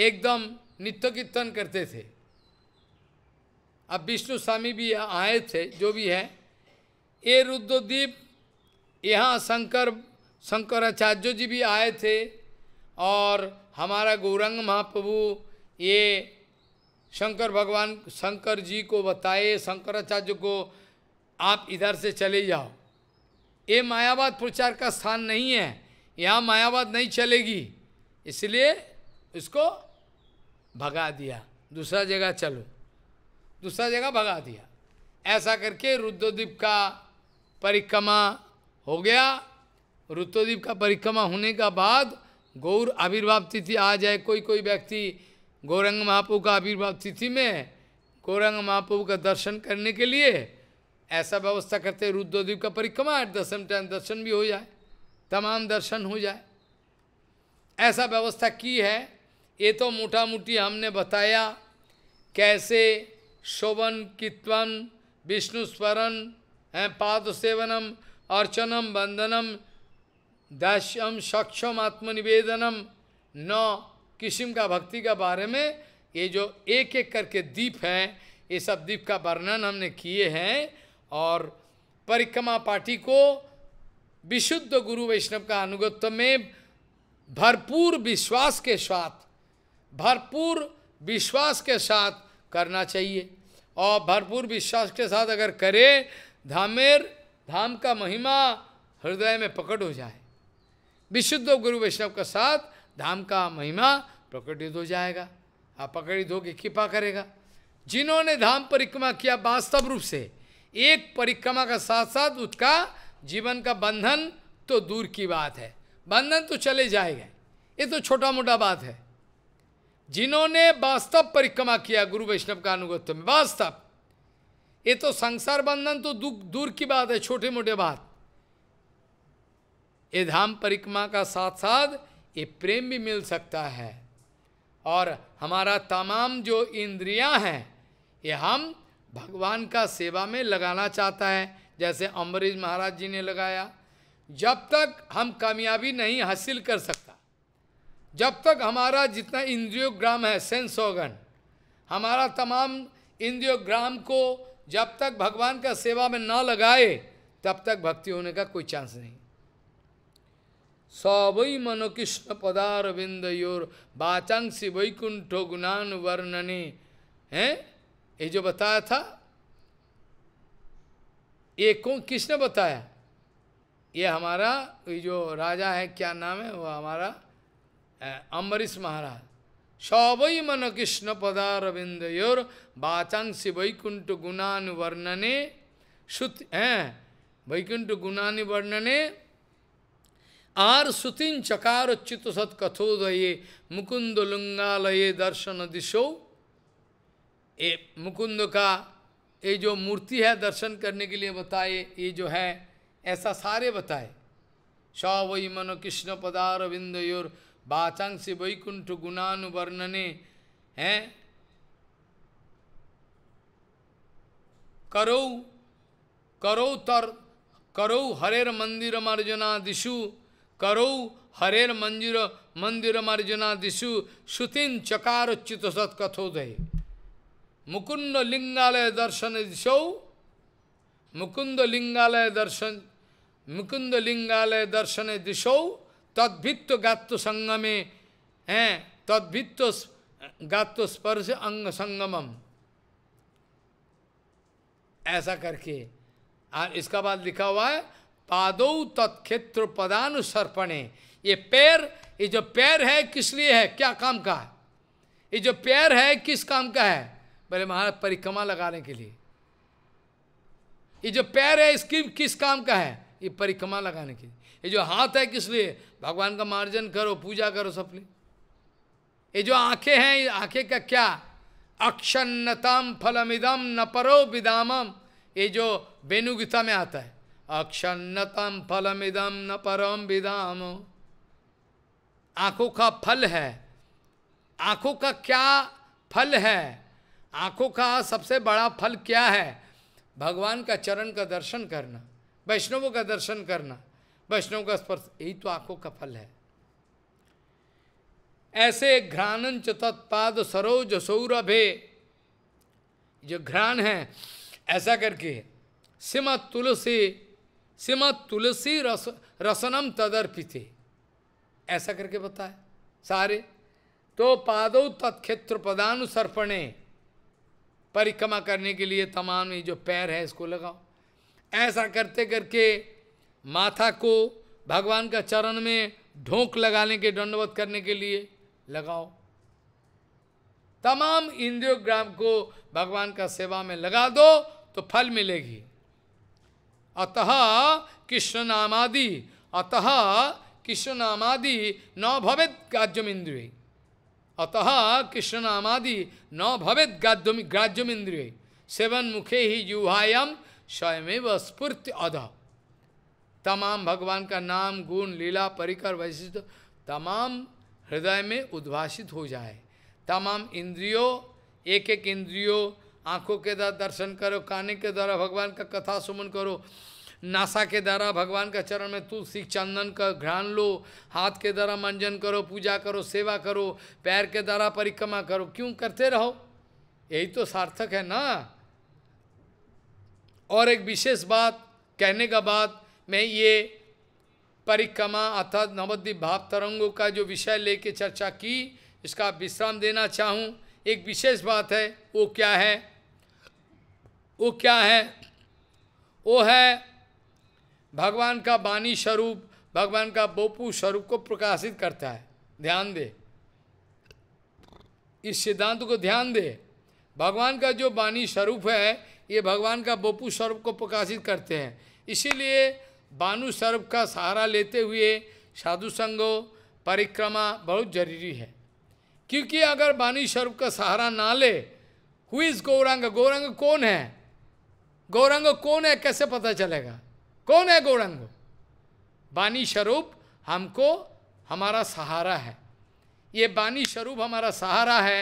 एकदम नित्य कीर्तन करते थे अब विष्णु स्वामी भी आए थे जो भी है ये रुद्रद्वीप यहाँ शंकर शंकराचार्य जी भी आए थे और हमारा गौरंग महाप्रभु ये शंकर भगवान शंकर जी को बताए शंकराचार्य को आप इधर से चले जाओ ये मायावाद प्रचार का स्थान नहीं है यहाँ मायावाद नहीं चलेगी इसलिए इसको भगा दिया दूसरा जगह चलो दूसरा जगह भगा दिया ऐसा करके रुद्रद्वीप का परिक्रमा हो गया रुद्रद्वीप का परिक्रमा होने का बाद गौर आविर्भाव तिथि आ जाए कोई कोई व्यक्ति गौरंग महापू का आविर्भाव तिथि में गौरंग महापू का दर्शन करने के लिए ऐसा व्यवस्था करते रुद्रद्वीप का परिक्रमा दर्शन टाइम दर्शन भी हो जाए तमाम दर्शन हो जाए ऐसा व्यवस्था की है ये तो मोटा मोटी हमने बताया कैसे शोभन कित्वन विष्णु स्मरण पाद सेवनम अर्चनम वंदनम दशम सक्षम आत्मनिवेदनम नौ किस्म का भक्ति का बारे में ये जो एक एक करके दीप हैं ये सब दीप का वर्णन हमने किए हैं और परिक्रमा पाठी को विशुद्ध गुरु वैष्णव का अनुगत्व में भरपूर विश्वास के साथ भरपूर विश्वास के साथ करना चाहिए और भरपूर विश्वास के साथ अगर करे धामेर धाम का महिमा हृदय में प्रकट हो जाए विशुद्ध गुरु वैष्णव के साथ धाम का महिमा प्रकटित हो जाएगा आप प्रकटित होकर कृपा करेगा जिन्होंने धाम परिक्रमा किया वास्तव रूप से एक परिक्रमा का साथ साथ उसका जीवन का बंधन तो दूर की बात है बंधन तो चले जाएंगे ये तो छोटा मोटा बात है जिन्होंने वास्तव परिक्रमा किया गुरु वैष्णव का अनुगत्व में वास्तव ये तो संसार बंधन तो दूर की बात है छोटे मोटे बात ये धाम परिक्रमा का साथ साथ ये प्रेम भी मिल सकता है और हमारा तमाम जो इंद्रियां हैं ये हम भगवान का सेवा में लगाना चाहता है जैसे अम्बरीश महाराज जी ने लगाया जब तक हम कामयाबी नहीं हासिल कर सकता जब तक हमारा जितना इंद्रियोग्राम है सेंस ऑर्गन हमारा तमाम इंद्रियोग्राम को जब तक भगवान का सेवा में ना लगाए तब तक भक्ति होने का कोई चांस नहीं सवई मनोकृष्ण विंद योर वाचांसी वैकुंठो गुणान वर्णने हैं ये जो बताया था ये कौन किसने बताया ये हमारा ये जो राजा है क्या नाम है वो हमारा अम्बरीश महाराज सवई मन कृष्ण पदारविंद योर बाचांशी वैकुंठ गुणान वर्णने श्रुत हैं वैकुंठ गुणान वर्णने आर सुतिन चकार चित सत कथोदये मुकुंद लुंगालय दर्शन दिशो ये मुकुंद का ये जो मूर्ति है दर्शन करने के लिए बताए ये जो है ऐसा सारे बताए स वही मनो कृष्ण विंद योर बाचांश से वैकुंठ गुणानुवर्णने हैं करो करो तर करो हरेर मंदिर मर्जना दिशु करो हरेर मंदिर मंदिर मर्जना दिशु श्रुतिन चकार चित्त सत्कथोदय मुकुंद लिंगालय दर्शन दिशो मुकुंद लिंगालय दर्शन मुकुंद लिंगालय दर्शन दिशौ तद्भित्त गात्व संगमे हैं तद्भित्त गात्व स्पर्श अंग संगमम ऐसा करके और इसका बाद लिखा हुआ है पादो तत्क्षेत्र पदानुसर्पणे ये पैर ये जो पैर है किस लिए है क्या काम का है ये जो पैर है किस काम का है बोले महाराज परिक्रमा लगाने के लिए ये जो पैर है इसकी किस काम का है ये परिक्रमा लगाने के लिए ये जो हाथ है किस लिए भगवान का मार्जन करो पूजा करो सपने ये जो आंखें हैं आंखें का क्या अक्षन्नतम फलमिदम परो विदामम ये जो वेणुगीता में आता है अक्षन्नतम फलमिदम न परम विदाम आंखों का फल है आंखों का क्या फल है आंखों का सबसे बड़ा फल क्या है भगवान का चरण का दर्शन करना वैष्णवों का दर्शन करना वैष्णव का स्पर्श यही तो आंखों का फल है ऐसे घ्राणन च तत्पाद सरोज सौरभे जो घ्राण है ऐसा करके सिमत तुलसी सिमत तुलसी रस रसनम तदर्पिते ऐसा करके बताए सारे तो पादो तत्क्षेत्र पदानुसर्पणे परिक्रमा करने के लिए तमाम ये जो पैर है इसको लगाओ ऐसा करते करके माथा को भगवान का चरण में ढोंक लगाने के दंडवत करने के लिए लगाओ तमाम इंद्रियोग्राम को भगवान का सेवा में लगा दो तो फल मिलेगी अतः कृष्ण नामादि अतः कृष्ण नामादि नौ भवित काज्यम इंद्रिय अतः कृष्ण नामादि न भवेद गाद्यम ग्राज्यम इंद्रिय सेवन मुखे ही जुहायम स्वयं स्फूर्ति अध तमाम भगवान का नाम गुण लीला परिकर वैशिष्ट तमाम हृदय में उद्भाषित हो जाए तमाम इंद्रियों एक एक इंद्रियों आँखों के द्वारा दर्शन करो कानी के द्वारा भगवान का कथा सुमन करो नासा के द्वारा भगवान का चरण में तुलसी चंदन का घ्राण लो हाथ के द्वारा मंजन करो पूजा करो सेवा करो पैर के द्वारा परिक्रमा करो क्यों करते रहो यही तो सार्थक है ना और एक विशेष बात कहने का बात मैं ये परिक्रमा अर्थात नवद्वीप भाव तरंगों का जो विषय लेके चर्चा की इसका विश्राम देना चाहूँ एक विशेष बात है वो क्या है वो क्या है वो है भगवान का वाणी स्वरूप भगवान का बोपू स्वरूप को प्रकाशित करता है ध्यान दे इस सिद्धांत को ध्यान दे भगवान का जो वाणी स्वरूप है ये भगवान का बोपू स्वरूप को प्रकाशित करते हैं इसीलिए बानु स्वरूप का सहारा लेते हुए साधु संगो परिक्रमा बहुत जरूरी है क्योंकि अगर वाणी स्वरूप का सहारा ना ले हुई इज गौरंग गौरंग कौन है गौरंग कौन है कैसे पता चलेगा कौन है गौरंग बानी स्वरूप हमको हमारा सहारा है ये बानी स्वरूप हमारा सहारा है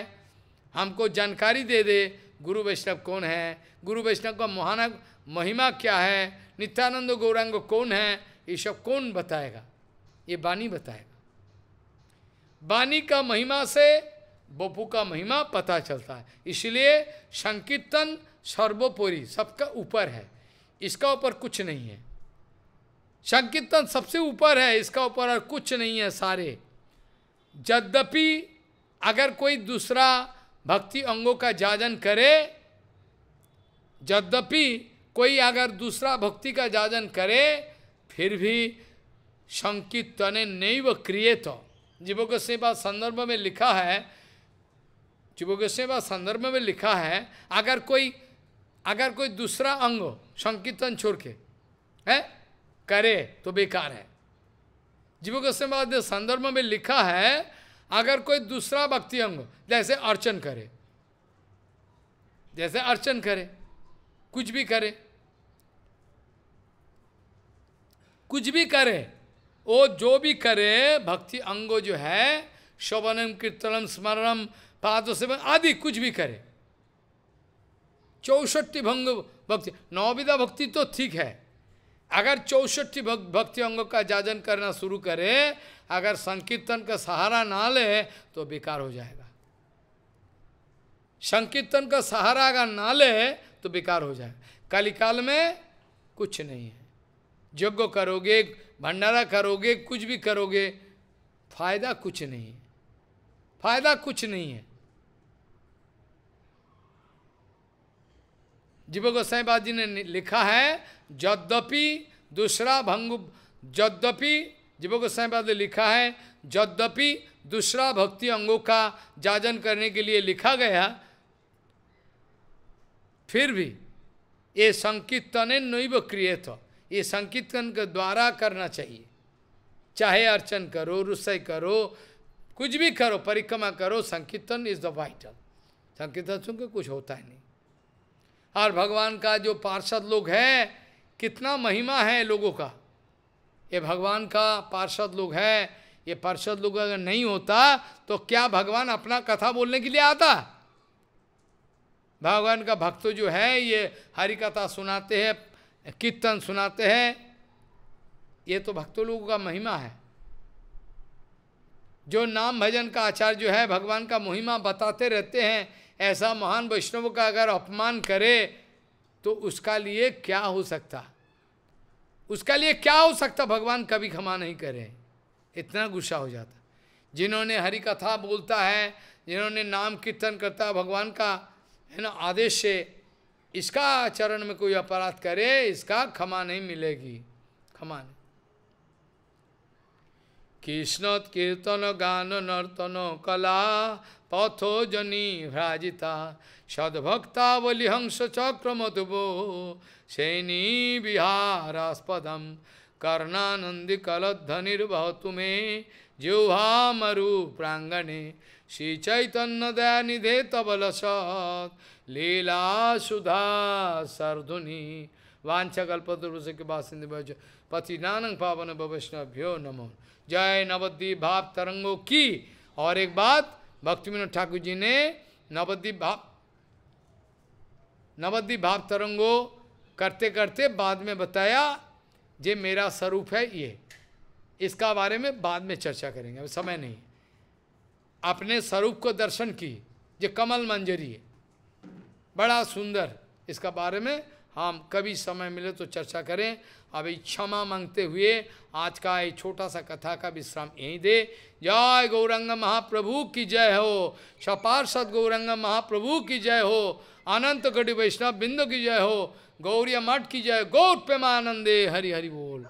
हमको जानकारी दे दे गुरु वैष्णव कौन है गुरु वैष्णव का महाना महिमा क्या है नित्यानंद गौरंग कौन है ये सब कौन बताएगा ये बानी बताएगा बानी का महिमा से बपू का महिमा पता चलता है इसलिए संकीर्तन सर्वोपरि सबका ऊपर है इसका ऊपर कुछ नहीं है संकीर्तन सबसे ऊपर है इसका ऊपर और कुछ नहीं है सारे यद्यपि अगर कोई दूसरा भक्ति अंगों का जाजन करे यद्यपि कोई अगर दूसरा भक्ति का जाजन करे फिर भी संकीर्तने नहीं संकीर्तन तो क्रियत के सेवा संदर्भ में लिखा है के सेवा संदर्भ में लिखा है अगर कोई अगर कोई दूसरा अंग संकीर्तन छोड़ के है करे तो बेकार है जीव गोस्वामी संदर्भ में लिखा है अगर कोई दूसरा भक्ति अंग जैसे अर्चन करे जैसे अर्चन करे कुछ भी करे कुछ भी करे वो जो भी करे भक्ति अंगो जो है शोभनम कीर्तनम स्मरणम पाद सेवन आदि कुछ भी करे चौसठी भंग भक्ति नौविदा भक्ति तो ठीक है अगर चौसठ भक्ति अंगों का जाजन करना शुरू करे अगर संकीर्तन का सहारा ना ले तो बेकार हो जाएगा संकीर्तन का सहारा अगर ना ले तो बेकार हो जाएगा कलिकाल में कुछ नहीं है यज्ञ करोगे भंडारा करोगे कुछ भी करोगे फायदा कुछ नहीं है फायदा कुछ नहीं है जीव गोसाईबाद जी ने लिखा है यद्यपि दूसरा भंगु यद्यपि जीव गोसाईबाद ने लिखा है यद्यपि दूसरा भक्ति अंगों का जाजन करने के लिए लिखा गया फिर भी ये संकीर्तन नैव क्रियत ये संकीर्तन के द्वारा करना चाहिए चाहे अर्चन करो रुसई करो कुछ भी करो परिक्रमा करो संकीर्तन इज द वाइटल संकीर्तन सुन के कुछ होता ही नहीं और भगवान का जो पार्षद लोग हैं कितना महिमा है लोगों का ये भगवान का पार्षद लोग है ये पार्षद लोग अगर नहीं होता तो क्या भगवान अपना कथा बोलने के लिए आता भगवान का भक्त तो जो है ये हरि कथा सुनाते हैं कीर्तन सुनाते हैं ये तो भक्तों लोगों का महिमा है जो नाम भजन का आचार्य जो है भगवान का महिमा बताते रहते हैं ऐसा महान वैष्णव का अगर अपमान करे तो उसका लिए क्या हो सकता उसका लिए क्या हो सकता भगवान कभी क्षमा नहीं करें इतना गुस्सा हो जाता जिन्होंने हरि कथा बोलता है जिन्होंने नाम कीर्तन करता है भगवान का है ना आदेश से इसका चरण में कोई अपराध करे इसका क्षमा नहीं मिलेगी क्षमा नहीं কৃষ্ণত কীর্তন গান নর্তন কলা পথো भ्राजिता ভ্রাজিতা बलिहंस चक्र मधुबो सैनी বিহারাস্পদম कर्णानंदी तुमे मे मरु प्रांगणे श्री चैतन्य दयानिधे तबलसत लीला सुधा सर्धुनि वांछा कल्पतुर्वश के बासिंद पतिनानंग पावन भवैष्णभ्यो नमो जय नवद्वीप भाव तरंगों की और एक बात भक्ति विनोद ठाकुर जी ने नवद्वीप भाव नवद्वीप भाव तरंगों करते करते बाद में बताया जे मेरा स्वरूप है ये इसका बारे में बाद में चर्चा करेंगे अब समय नहीं अपने स्वरूप को दर्शन की जो कमल मंजरी है बड़ा सुंदर इसका बारे में हम कभी समय मिले तो चर्चा करें अब क्षमा मांगते हुए आज का ये छोटा सा कथा का विश्राम यहीं दे जय गौरंग महाप्रभु की जय हो सपार्षद गौरंग महाप्रभु की जय हो अनंत गढ़ी वैष्णव बिंदु की जय हो गौरी मठ की जय गौर प्रेमानंदे हरि हरि बोल